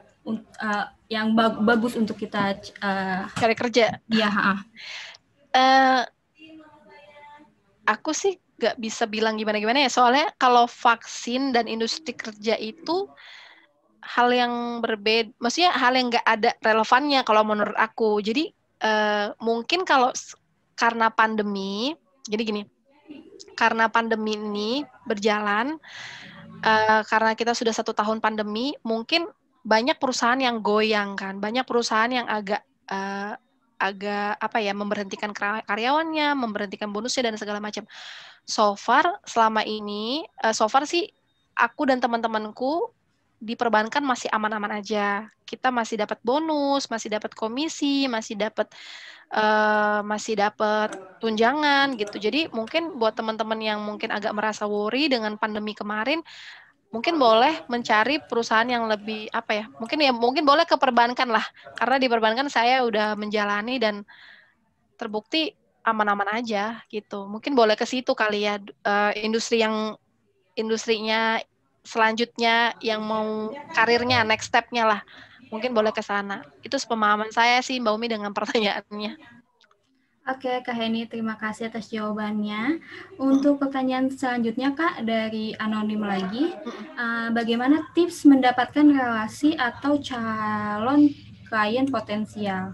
uh, yang bag bagus untuk kita uh, cari kerja? Iya. Uh. aku sih gak bisa bilang gimana-gimana ya soalnya kalau vaksin dan industri kerja itu hal yang berbeda, maksudnya hal yang gak ada relevannya kalau menurut aku. Jadi uh, mungkin kalau karena pandemi, jadi gini, karena pandemi ini berjalan uh, karena kita sudah satu tahun pandemi, mungkin banyak perusahaan yang goyang kan, banyak perusahaan yang agak uh, agak apa ya memberhentikan karyawannya, memberhentikan bonusnya dan segala macam. So far selama ini, uh, so far sih aku dan teman-temanku di perbankan masih aman-aman aja. Kita masih dapat bonus, masih dapat komisi, masih dapat uh, masih dapat tunjangan gitu. Jadi mungkin buat teman-teman yang mungkin agak merasa worry dengan pandemi kemarin, mungkin boleh mencari perusahaan yang lebih apa ya? Mungkin ya mungkin boleh ke perbankan lah. Karena di perbankan saya udah menjalani dan terbukti aman-aman aja gitu. Mungkin boleh ke situ kali ya uh, industri yang industrinya selanjutnya yang mau karirnya next stepnya lah mungkin boleh ke sana itu pemahaman saya sih Mbak Umi dengan pertanyaannya Oke, Kak Heni, terima kasih atas jawabannya. Untuk pertanyaan selanjutnya, Kak, dari anonim lagi, eh, bagaimana tips mendapatkan relasi atau calon klien potensial?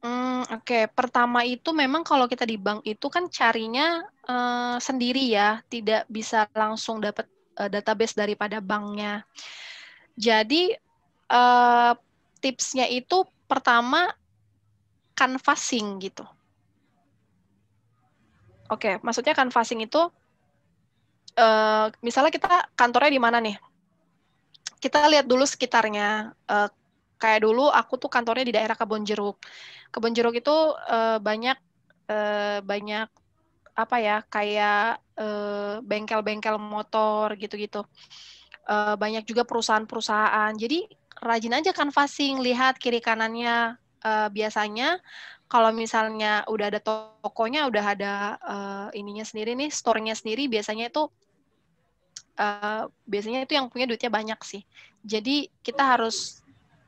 Hmm, Oke, okay. pertama itu memang kalau kita di bank itu kan carinya uh, sendiri ya, tidak bisa langsung dapat uh, database daripada banknya. Jadi uh, tipsnya itu pertama canvassing gitu. Oke, okay, maksudnya canvassing itu uh, misalnya kita kantornya di mana nih? Kita lihat dulu sekitarnya. Uh, kayak dulu aku tuh kantornya di daerah kebon jeruk. Kebon jeruk itu uh, banyak uh, banyak apa ya kayak eh, bengkel-bengkel motor gitu-gitu. Eh, banyak juga perusahaan-perusahaan. Jadi rajin aja kan canvassing, lihat kiri kanannya. Eh, biasanya kalau misalnya udah ada tokonya, udah ada uh, ininya sendiri nih, store-nya sendiri, biasanya itu uh, biasanya itu yang punya duitnya banyak sih. Jadi kita harus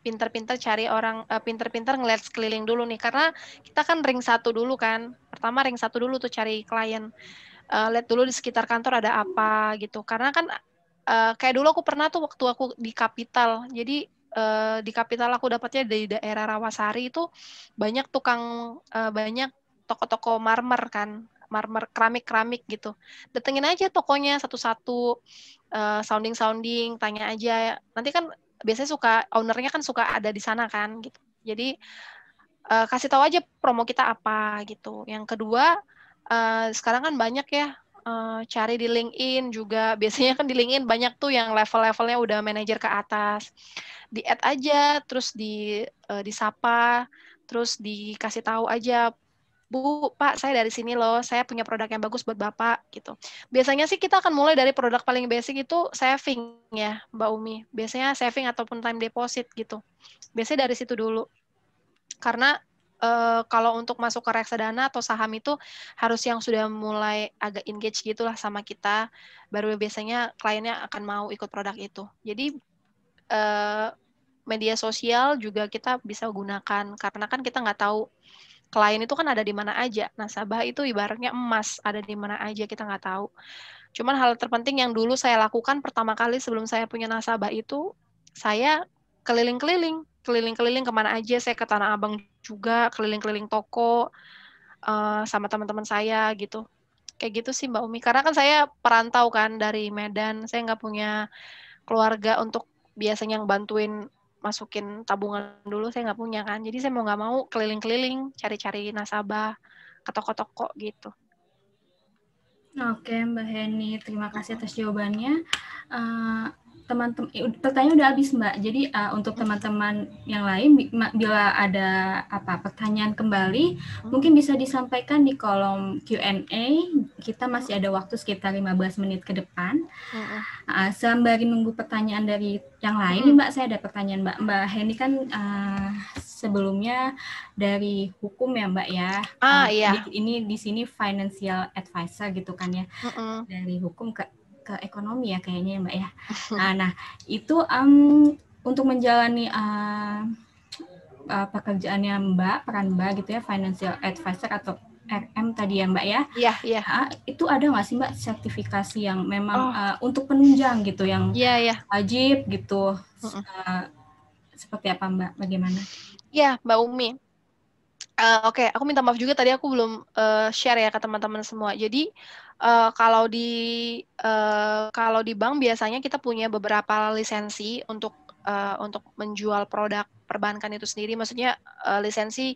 pinter-pinter cari orang uh, pinter-pinter ngeliat sekeliling dulu nih karena kita kan ring satu dulu kan pertama ring satu dulu tuh cari klien uh, lihat dulu di sekitar kantor ada apa gitu karena kan uh, kayak dulu aku pernah tuh waktu aku di kapital jadi uh, di kapital aku dapatnya dari daerah Rawasari itu banyak tukang uh, banyak toko-toko marmer kan marmer keramik-keramik gitu datengin aja tokonya satu-satu uh, sounding-sounding tanya aja nanti kan biasanya suka ownernya kan suka ada di sana kan gitu. Jadi uh, kasih tahu aja promo kita apa gitu. Yang kedua uh, sekarang kan banyak ya uh, cari di LinkedIn juga. Biasanya kan di LinkedIn banyak tuh yang level-levelnya udah manajer ke atas. Di add aja, terus di uh, disapa, terus dikasih tahu aja Bu, Pak, saya dari sini loh, saya punya produk yang bagus buat Bapak gitu. Biasanya sih kita akan mulai dari produk paling basic itu saving ya, Mbak Umi. Biasanya saving ataupun time deposit gitu. Biasanya dari situ dulu. Karena uh, kalau untuk masuk ke reksadana atau saham itu harus yang sudah mulai agak engage gitulah sama kita baru biasanya kliennya akan mau ikut produk itu jadi uh, media sosial juga kita bisa gunakan karena kan kita nggak tahu klien itu kan ada di mana aja. Nasabah itu ibaratnya emas, ada di mana aja kita nggak tahu. Cuman hal terpenting yang dulu saya lakukan pertama kali sebelum saya punya nasabah itu, saya keliling-keliling, keliling-keliling kemana aja. Saya ke Tanah Abang juga, keliling-keliling toko uh, sama teman-teman saya gitu. Kayak gitu sih Mbak Umi. Karena kan saya perantau kan dari Medan, saya nggak punya keluarga untuk biasanya yang bantuin masukin tabungan dulu saya nggak punya kan jadi saya mau nggak mau keliling-keliling cari-cari nasabah ke toko-toko gitu oke mbak Heni terima kasih atas jawabannya uh, teman-teman eh, pertanyaan udah habis mbak jadi uh, untuk teman-teman yang lain bila ada apa pertanyaan kembali hmm. mungkin bisa disampaikan di kolom Q&A kita masih ada waktu sekitar 15 menit ke depan hmm. uh, eh, sambil nunggu pertanyaan dari yang lain hmm. mbak saya ada pertanyaan mbak mbak Heni kan uh, sebelumnya dari hukum ya mbak ya ah uh, iya ini di sini financial advisor gitu kan ya hmm. dari hukum ke ke ekonomi ya kayaknya ya Mbak ya. Nah, nah itu um, untuk menjalani uh, uh, pekerjaannya Mbak, peran Mbak gitu ya, financial advisor atau RM tadi ya Mbak ya. Iya, iya. Uh, itu ada nggak sih Mbak sertifikasi yang memang oh. uh, untuk penunjang gitu yang ya, ya. wajib gitu. Uh, seperti apa Mbak? Bagaimana? ya Mbak Umi. Uh, Oke, okay. aku minta maaf juga tadi aku belum uh, share ya ke teman-teman semua. Jadi uh, kalau di uh, kalau di bank biasanya kita punya beberapa lisensi untuk uh, untuk menjual produk perbankan itu sendiri. Maksudnya uh, lisensi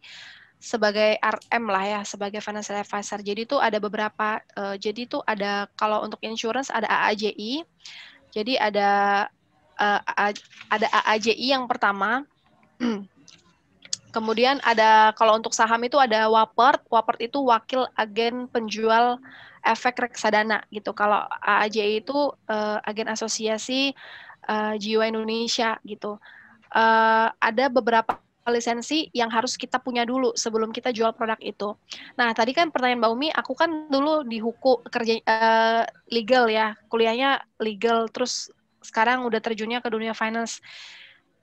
sebagai RM lah ya, sebagai financial advisor. Jadi itu ada beberapa. Uh, jadi itu ada kalau untuk insurance ada AAJI. Jadi ada uh, ada AAJI yang pertama. Kemudian ada kalau untuk saham itu ada WAPERT. WAPERT itu wakil agen penjual efek reksadana gitu. Kalau AAJ itu uh, agen asosiasi uh, jiwa Indonesia gitu. Uh, ada beberapa lisensi yang harus kita punya dulu sebelum kita jual produk itu. Nah, tadi kan pertanyaan Mbak Umi, aku kan dulu di hukum kerja uh, legal ya, kuliahnya legal terus sekarang udah terjunnya ke dunia finance.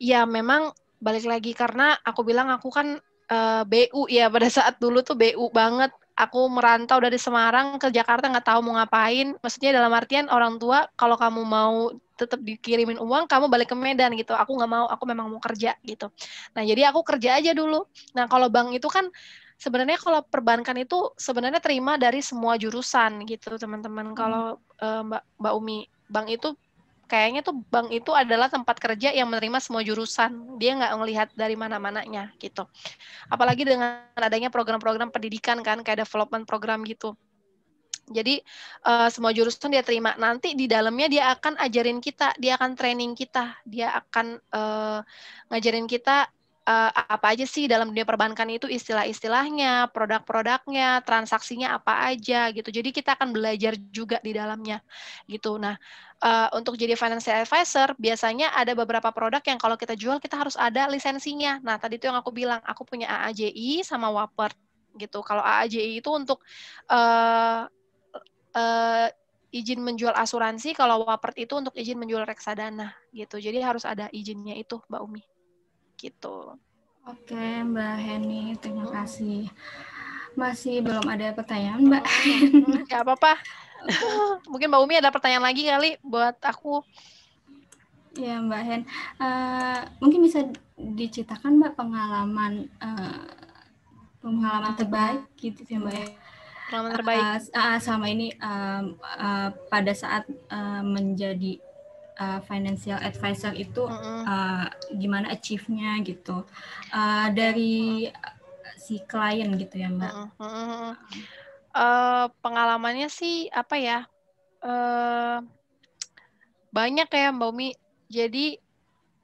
Ya, memang balik lagi karena aku bilang aku kan uh, BU ya pada saat dulu tuh BU banget aku merantau dari Semarang ke Jakarta nggak tahu mau ngapain. Maksudnya dalam artian orang tua kalau kamu mau tetap dikirimin uang, kamu balik ke Medan gitu. Aku nggak mau, aku memang mau kerja gitu. Nah jadi aku kerja aja dulu. Nah kalau bank itu kan sebenarnya kalau perbankan itu sebenarnya terima dari semua jurusan gitu teman-teman. Kalau hmm. uh, Mbak Mbak Umi, bank itu kayaknya tuh bank itu adalah tempat kerja yang menerima semua jurusan. Dia nggak melihat dari mana-mananya gitu. Apalagi dengan adanya program-program pendidikan kan, kayak development program gitu. Jadi uh, semua jurusan dia terima. Nanti di dalamnya dia akan ajarin kita, dia akan training kita, dia akan uh, ngajarin kita uh, apa aja sih dalam dunia perbankan itu istilah-istilahnya, produk-produknya, transaksinya apa aja gitu. Jadi kita akan belajar juga di dalamnya gitu. Nah, uh, untuk jadi financial advisor biasanya ada beberapa produk yang kalau kita jual kita harus ada lisensinya. Nah, tadi itu yang aku bilang, aku punya AAJI sama Waper gitu. Kalau AAJI itu untuk uh, uh, izin menjual asuransi, kalau Wapert itu untuk izin menjual reksadana gitu. Jadi harus ada izinnya itu, Mbak Umi gitu. Oke, Mbak Heni, terima kasih. Masih belum ada pertanyaan, Mbak. Oh, Gak apa-apa. Mungkin Mbak Umi ada pertanyaan lagi kali buat aku. Ya, Mbak Hen. Uh, mungkin bisa diceritakan, Mbak, pengalaman uh, pengalaman terbaik gitu ya, Mbak pengalaman terbaik uh, eh, sama ini uh, uh, pada saat uh, menjadi uh, financial advisor itu uh, gimana achieve-nya gitu uh, dari si klien gitu ya mbak. Uh, pengalamannya sih apa ya uh, banyak ya mbak Umi. Jadi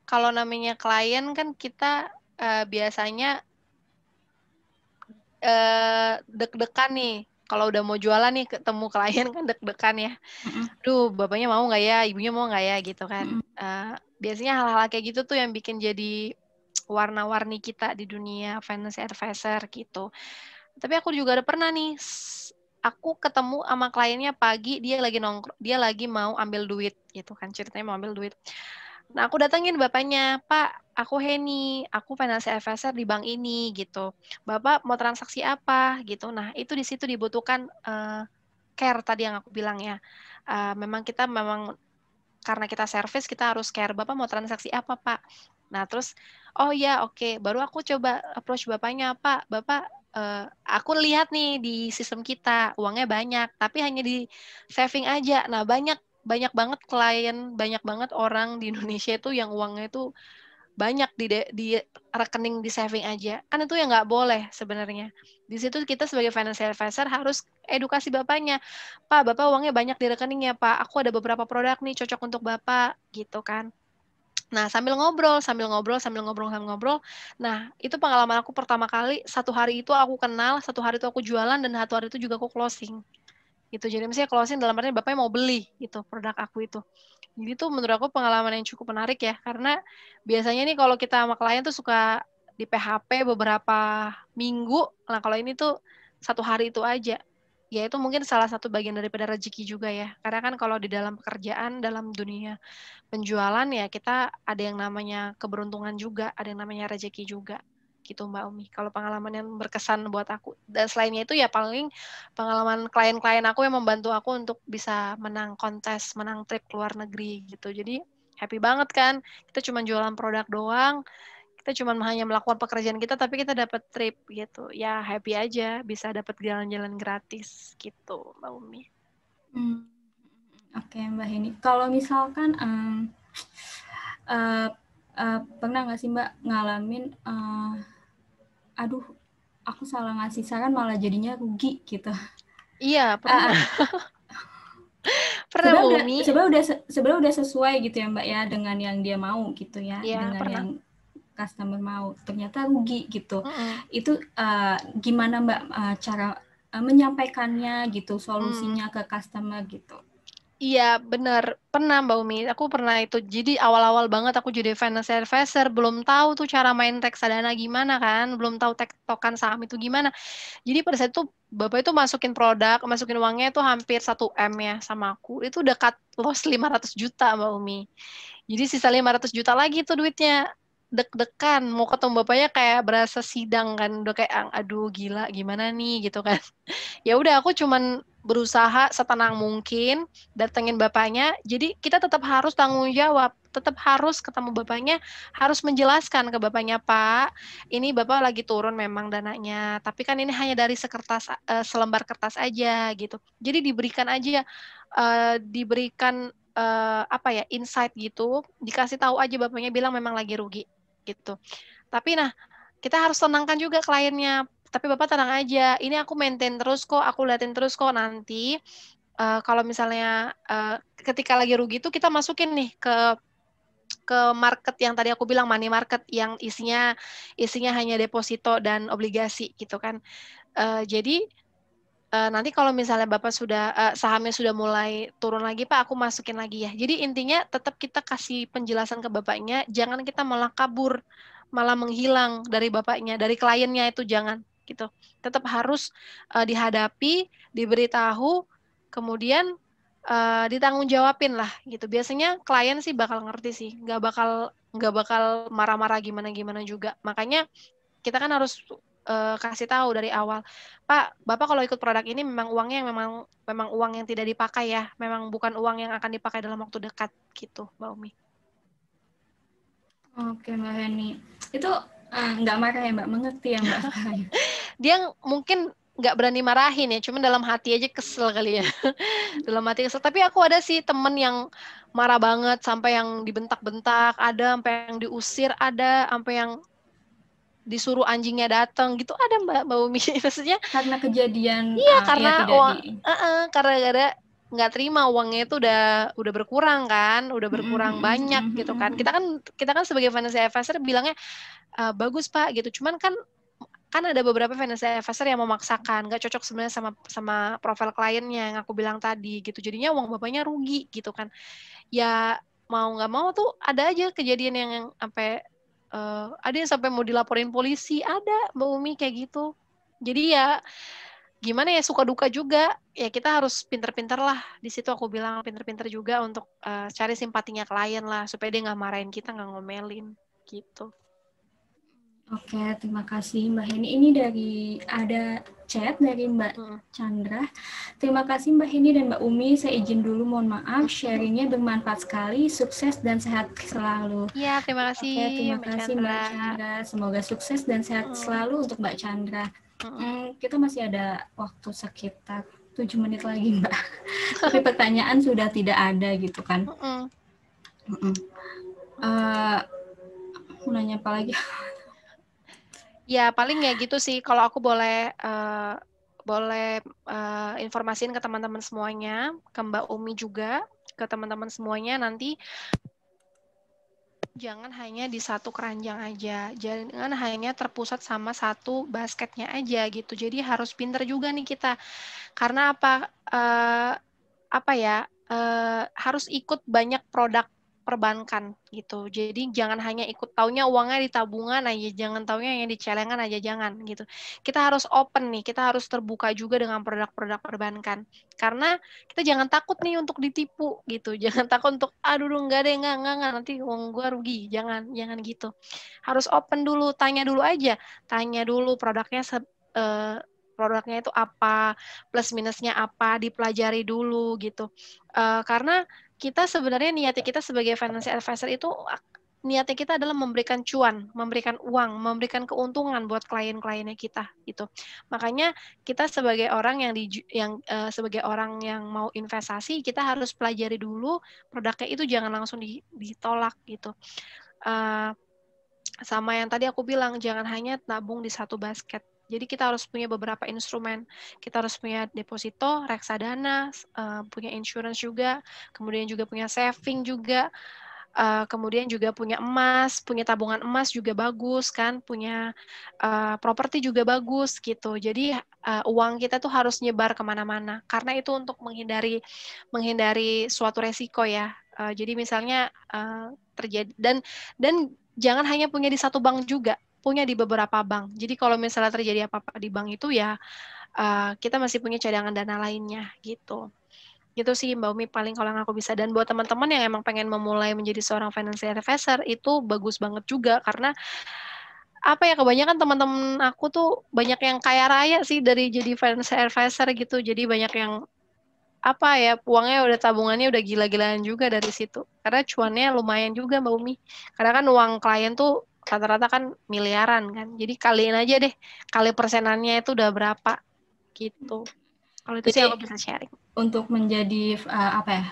kalau namanya klien kan kita uh, biasanya uh, deg-degan nih kalau udah mau jualan nih ketemu klien kan deg-degan ya. Duh, bapaknya mau nggak ya, ibunya mau nggak ya gitu kan. Uh, biasanya hal-hal kayak gitu tuh yang bikin jadi warna-warni kita di dunia finance advisor gitu. Tapi aku juga ada pernah nih aku ketemu sama kliennya pagi dia lagi nongkrong dia lagi mau ambil duit gitu kan ceritanya mau ambil duit Nah, aku datengin bapaknya, Pak, aku Heni, aku financial advisor di bank ini, gitu. Bapak mau transaksi apa, gitu. Nah, itu di situ dibutuhkan uh, care tadi yang aku bilang ya. Uh, memang kita memang karena kita service kita harus care bapak mau transaksi apa pak nah terus oh ya oke okay. baru aku coba approach bapaknya pak bapak uh, aku lihat nih di sistem kita uangnya banyak tapi hanya di saving aja nah banyak banyak banget klien, banyak banget orang di Indonesia itu yang uangnya itu banyak di, di rekening di saving aja. Kan itu yang nggak boleh sebenarnya. Di situ kita sebagai financial advisor harus edukasi bapaknya. Pak, bapak uangnya banyak di rekeningnya, Pak. Aku ada beberapa produk nih cocok untuk bapak, gitu kan. Nah, sambil ngobrol, sambil ngobrol, sambil ngobrol, sambil ngobrol. Nah, itu pengalaman aku pertama kali. Satu hari itu aku kenal, satu hari itu aku jualan, dan satu hari itu juga aku closing gitu jadi misalnya closing dalam artinya bapaknya mau beli gitu produk aku itu jadi itu menurut aku pengalaman yang cukup menarik ya karena biasanya nih kalau kita sama klien tuh suka di PHP beberapa minggu nah kalau ini tuh satu hari itu aja ya itu mungkin salah satu bagian daripada rezeki juga ya karena kan kalau di dalam pekerjaan dalam dunia penjualan ya kita ada yang namanya keberuntungan juga ada yang namanya rezeki juga gitu Mbak Umi. Kalau pengalaman yang berkesan buat aku. Dan selainnya itu ya paling pengalaman klien-klien aku yang membantu aku untuk bisa menang kontes, menang trip ke luar negeri gitu. Jadi happy banget kan. Kita cuma jualan produk doang. Kita cuma hanya melakukan pekerjaan kita tapi kita dapat trip gitu. Ya happy aja bisa dapat jalan-jalan gratis gitu Mbak Umi. Hmm. Oke okay, Mbak Heni. Kalau misalkan um, uh, uh, pernah nggak sih Mbak ngalamin uh, aduh aku salah ngasih saran malah jadinya rugi gitu iya ah, pernah uh, pernah sebenarnya udah sebenarnya udah sebenarnya udah sesuai gitu ya mbak ya dengan yang dia mau gitu ya, ya dengan pernah. yang customer mau ternyata rugi gitu mm -hmm. itu uh, gimana mbak uh, cara uh, menyampaikannya gitu hmm. solusinya mm. ke customer gitu Iya benar, pernah Mbak Umi. Aku pernah itu. Jadi awal-awal banget aku jadi financial advisor, belum tahu tuh cara main teks reksadana gimana kan, belum tahu tektokan saham itu gimana. Jadi pada saat itu Bapak itu masukin produk, masukin uangnya itu hampir 1M ya sama aku. Itu dekat loss 500 juta Mbak Umi. Jadi sisa 500 juta lagi tuh duitnya deg-degan mau ketemu bapaknya kayak berasa sidang kan udah kayak aduh gila gimana nih gitu kan ya udah aku cuman berusaha setenang mungkin datengin bapaknya jadi kita tetap harus tanggung jawab tetap harus ketemu bapaknya, harus menjelaskan ke bapaknya, Pak, ini bapak lagi turun memang dananya, tapi kan ini hanya dari sekertas uh, selembar kertas aja gitu. Jadi diberikan aja uh, diberikan uh, apa ya insight gitu, dikasih tahu aja bapaknya bilang memang lagi rugi gitu. Tapi nah, kita harus tenangkan juga kliennya. Tapi Bapak tenang aja, ini aku maintain terus kok, aku liatin terus kok nanti uh, kalau misalnya uh, ketika lagi rugi itu kita masukin nih ke ke market yang tadi aku bilang money market yang isinya isinya hanya deposito dan obligasi gitu kan. Uh, jadi Eh, nanti kalau misalnya Bapak sudah uh, sahamnya sudah mulai turun lagi Pak, aku masukin lagi ya. Jadi intinya tetap kita kasih penjelasan ke Bapaknya, jangan kita malah kabur, malah menghilang dari Bapaknya, dari kliennya itu jangan gitu. Tetap harus uh, dihadapi, diberitahu, kemudian uh, ditanggung jawabin lah gitu. Biasanya klien sih bakal ngerti sih, nggak bakal nggak bakal marah-marah gimana-gimana juga. Makanya kita kan harus Eh, kasih tahu dari awal, Pak, Bapak kalau ikut produk ini memang uangnya yang memang memang uang yang tidak dipakai ya, memang bukan uang yang akan dipakai dalam waktu dekat gitu, Mbak Umi. Oke Mbak Heni, itu eh, nggak uh, marah ya Mbak, mengerti ya Mbak. Dia mungkin nggak berani marahin ya, cuma dalam hati aja kesel kali ya. dalam hati kesel. Tapi aku ada sih temen yang marah banget sampai yang dibentak-bentak, ada sampai yang diusir, ada sampai yang disuruh anjingnya datang gitu ada mbak mbak Umi maksudnya karena kejadian iya uh, karena ya, uang uh, uh, karena ada nggak terima uangnya itu udah udah berkurang kan udah berkurang mm -hmm. banyak gitu kan kita kan kita kan sebagai financial advisor bilangnya uh, bagus pak gitu cuman kan kan ada beberapa financial advisor yang memaksakan nggak cocok sebenarnya sama sama profil kliennya yang aku bilang tadi gitu jadinya uang bapaknya rugi gitu kan ya mau nggak mau tuh ada aja kejadian yang sampai uh, ada yang sampai mau dilaporin polisi ada mbak Umi kayak gitu jadi ya gimana ya suka duka juga ya kita harus pinter-pinter lah di situ aku bilang pinter-pinter juga untuk uh, cari simpatinya klien lah supaya dia nggak marahin kita nggak ngomelin gitu Oke, terima kasih Mbak Heni. Ini dari ada chat dari Mbak hmm. Chandra. Terima kasih Mbak Heni dan Mbak Umi. Saya izin dulu mohon maaf. Sharingnya bermanfaat sekali. Sukses dan sehat selalu. Iya, terima kasih. Oke, terima Mbak kasih Chandra. Mbak Chandra. Semoga sukses dan sehat hmm. selalu untuk Mbak Chandra. Hmm. hmm kita masih ada waktu sekitar tujuh menit lagi Mbak. Tapi pertanyaan sudah tidak ada gitu kan. Hmm. Hmm. Uh, mau nanya apa lagi? ya paling ya gitu sih kalau aku boleh uh, boleh uh, informasiin ke teman-teman semuanya, ke Mbak Umi juga, ke teman-teman semuanya nanti jangan hanya di satu keranjang aja, jangan hanya terpusat sama satu basketnya aja gitu. Jadi harus pinter juga nih kita, karena apa uh, apa ya uh, harus ikut banyak produk perbankan gitu. Jadi jangan hanya ikut taunya uangnya di tabungan aja, jangan taunya yang di celengan aja jangan gitu. Kita harus open nih, kita harus terbuka juga dengan produk-produk perbankan. Karena kita jangan takut nih untuk ditipu gitu. Jangan takut untuk aduh dulu enggak deh enggak, enggak enggak nanti uang gua rugi. Jangan jangan gitu. Harus open dulu, tanya dulu aja. Tanya dulu produknya se uh, produknya itu apa, plus minusnya apa, dipelajari dulu gitu. Uh, karena kita sebenarnya niatnya kita sebagai financial advisor itu niatnya kita adalah memberikan cuan, memberikan uang, memberikan keuntungan buat klien-kliennya kita gitu. Makanya kita sebagai orang yang di yang uh, sebagai orang yang mau investasi, kita harus pelajari dulu produknya itu jangan langsung ditolak gitu. Uh, sama yang tadi aku bilang jangan hanya nabung di satu basket jadi kita harus punya beberapa instrumen. Kita harus punya deposito, reksadana, uh, punya insurance juga, kemudian juga punya saving juga, uh, kemudian juga punya emas, punya tabungan emas juga bagus kan, punya uh, properti juga bagus gitu. Jadi uh, uang kita tuh harus nyebar kemana-mana karena itu untuk menghindari menghindari suatu resiko ya. Uh, jadi misalnya uh, terjadi dan dan jangan hanya punya di satu bank juga punya di beberapa bank. Jadi kalau misalnya terjadi apa-apa di bank itu ya uh, kita masih punya cadangan dana lainnya gitu. Gitu sih Mbak Umi paling kalau yang aku bisa. Dan buat teman-teman yang emang pengen memulai menjadi seorang financial advisor itu bagus banget juga karena apa ya kebanyakan teman-teman aku tuh banyak yang kaya raya sih dari jadi financial advisor gitu jadi banyak yang apa ya uangnya udah tabungannya udah gila-gilaan juga dari situ karena cuannya lumayan juga mbak Umi karena kan uang klien tuh rata-rata kan miliaran kan. Jadi kaliin aja deh kali persenannya itu udah berapa gitu. Kalau itu Jadi, sih bisa sharing. Untuk menjadi uh, apa ya?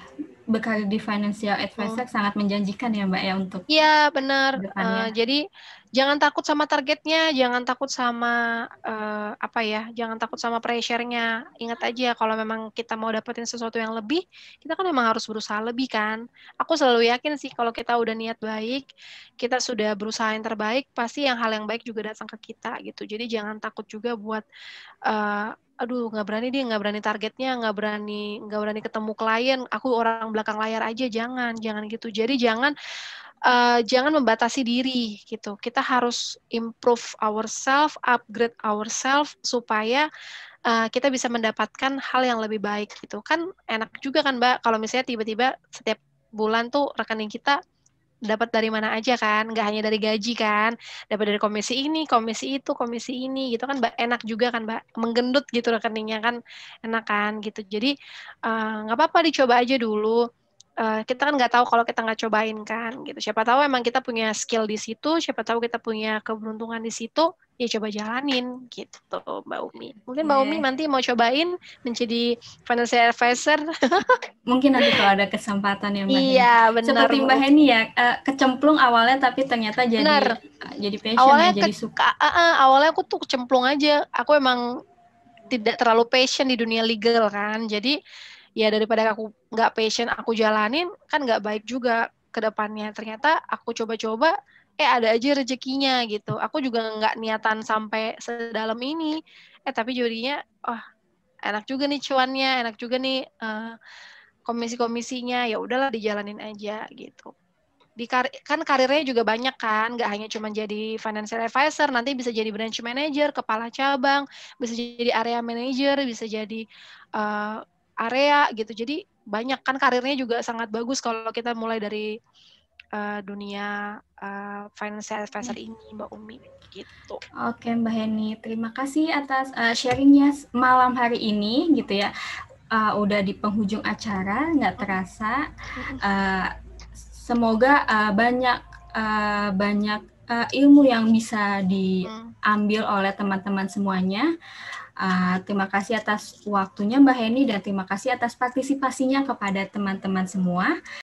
bekerja di financial advisor oh. sangat menjanjikan ya Mbak ya untuk Iya, benar. Uh, jadi jangan takut sama targetnya, jangan takut sama uh, apa ya, jangan takut sama pressure-nya. Ingat aja kalau memang kita mau dapetin sesuatu yang lebih, kita kan memang harus berusaha lebih kan. Aku selalu yakin sih kalau kita udah niat baik, kita sudah berusaha yang terbaik, pasti yang hal yang baik juga datang ke kita gitu. Jadi jangan takut juga buat uh, aduh nggak berani dia nggak berani targetnya nggak berani nggak berani ketemu klien aku orang belakang layar aja jangan jangan gitu jadi jangan uh, jangan membatasi diri gitu. Kita harus improve ourselves, upgrade ourselves supaya uh, kita bisa mendapatkan hal yang lebih baik gitu. Kan enak juga kan Mbak kalau misalnya tiba-tiba setiap bulan tuh rekening kita dapat dari mana aja kan, nggak hanya dari gaji kan, dapat dari komisi ini, komisi itu, komisi ini gitu kan, mbak enak juga kan mbak, menggendut gitu rekeningnya kan, enak kan gitu. Jadi eh, nggak uh, apa-apa dicoba aja dulu uh, kita kan nggak tahu kalau kita nggak cobain kan gitu siapa tahu emang kita punya skill di situ siapa tahu kita punya keberuntungan di situ ya coba jalanin gitu Mbak Umi mungkin Mbak yeah. Umi iya. nanti mau cobain menjadi financial advisor mungkin nanti kalau ada kesempatan ya Mbak iya benar seperti Mbak Heni ya uh, kecemplung awalnya tapi ternyata jadi bener. jadi passion awalnya ya, jadi suka uh, uh, awalnya aku tuh kecemplung aja aku emang tidak terlalu passion di dunia legal kan jadi ya daripada aku nggak passion aku jalanin kan nggak baik juga ke depannya ternyata aku coba-coba eh ada aja rezekinya gitu aku juga nggak niatan sampai sedalam ini eh tapi jadinya oh enak juga nih cuannya enak juga nih uh, komisi-komisinya ya udahlah dijalanin aja gitu di kar kan karirnya juga banyak kan nggak hanya cuma jadi financial advisor nanti bisa jadi branch manager kepala cabang bisa jadi area manager bisa jadi uh, area gitu. Jadi banyak kan karirnya juga sangat bagus kalau kita mulai dari uh, dunia uh, eh, financial advisor hmm. ini Mbak Umi gitu. Oke Mbak Heni, terima kasih atas uh, sharingnya malam hari ini gitu ya. Uh, udah di penghujung acara nggak oh. terasa. Uh, semoga uh, banyak uh, banyak uh, ilmu yang bisa mm. diambil oleh teman-teman semuanya. Uh, terima kasih atas waktunya Mbak Heni dan terima kasih atas partisipasinya kepada teman-teman semua.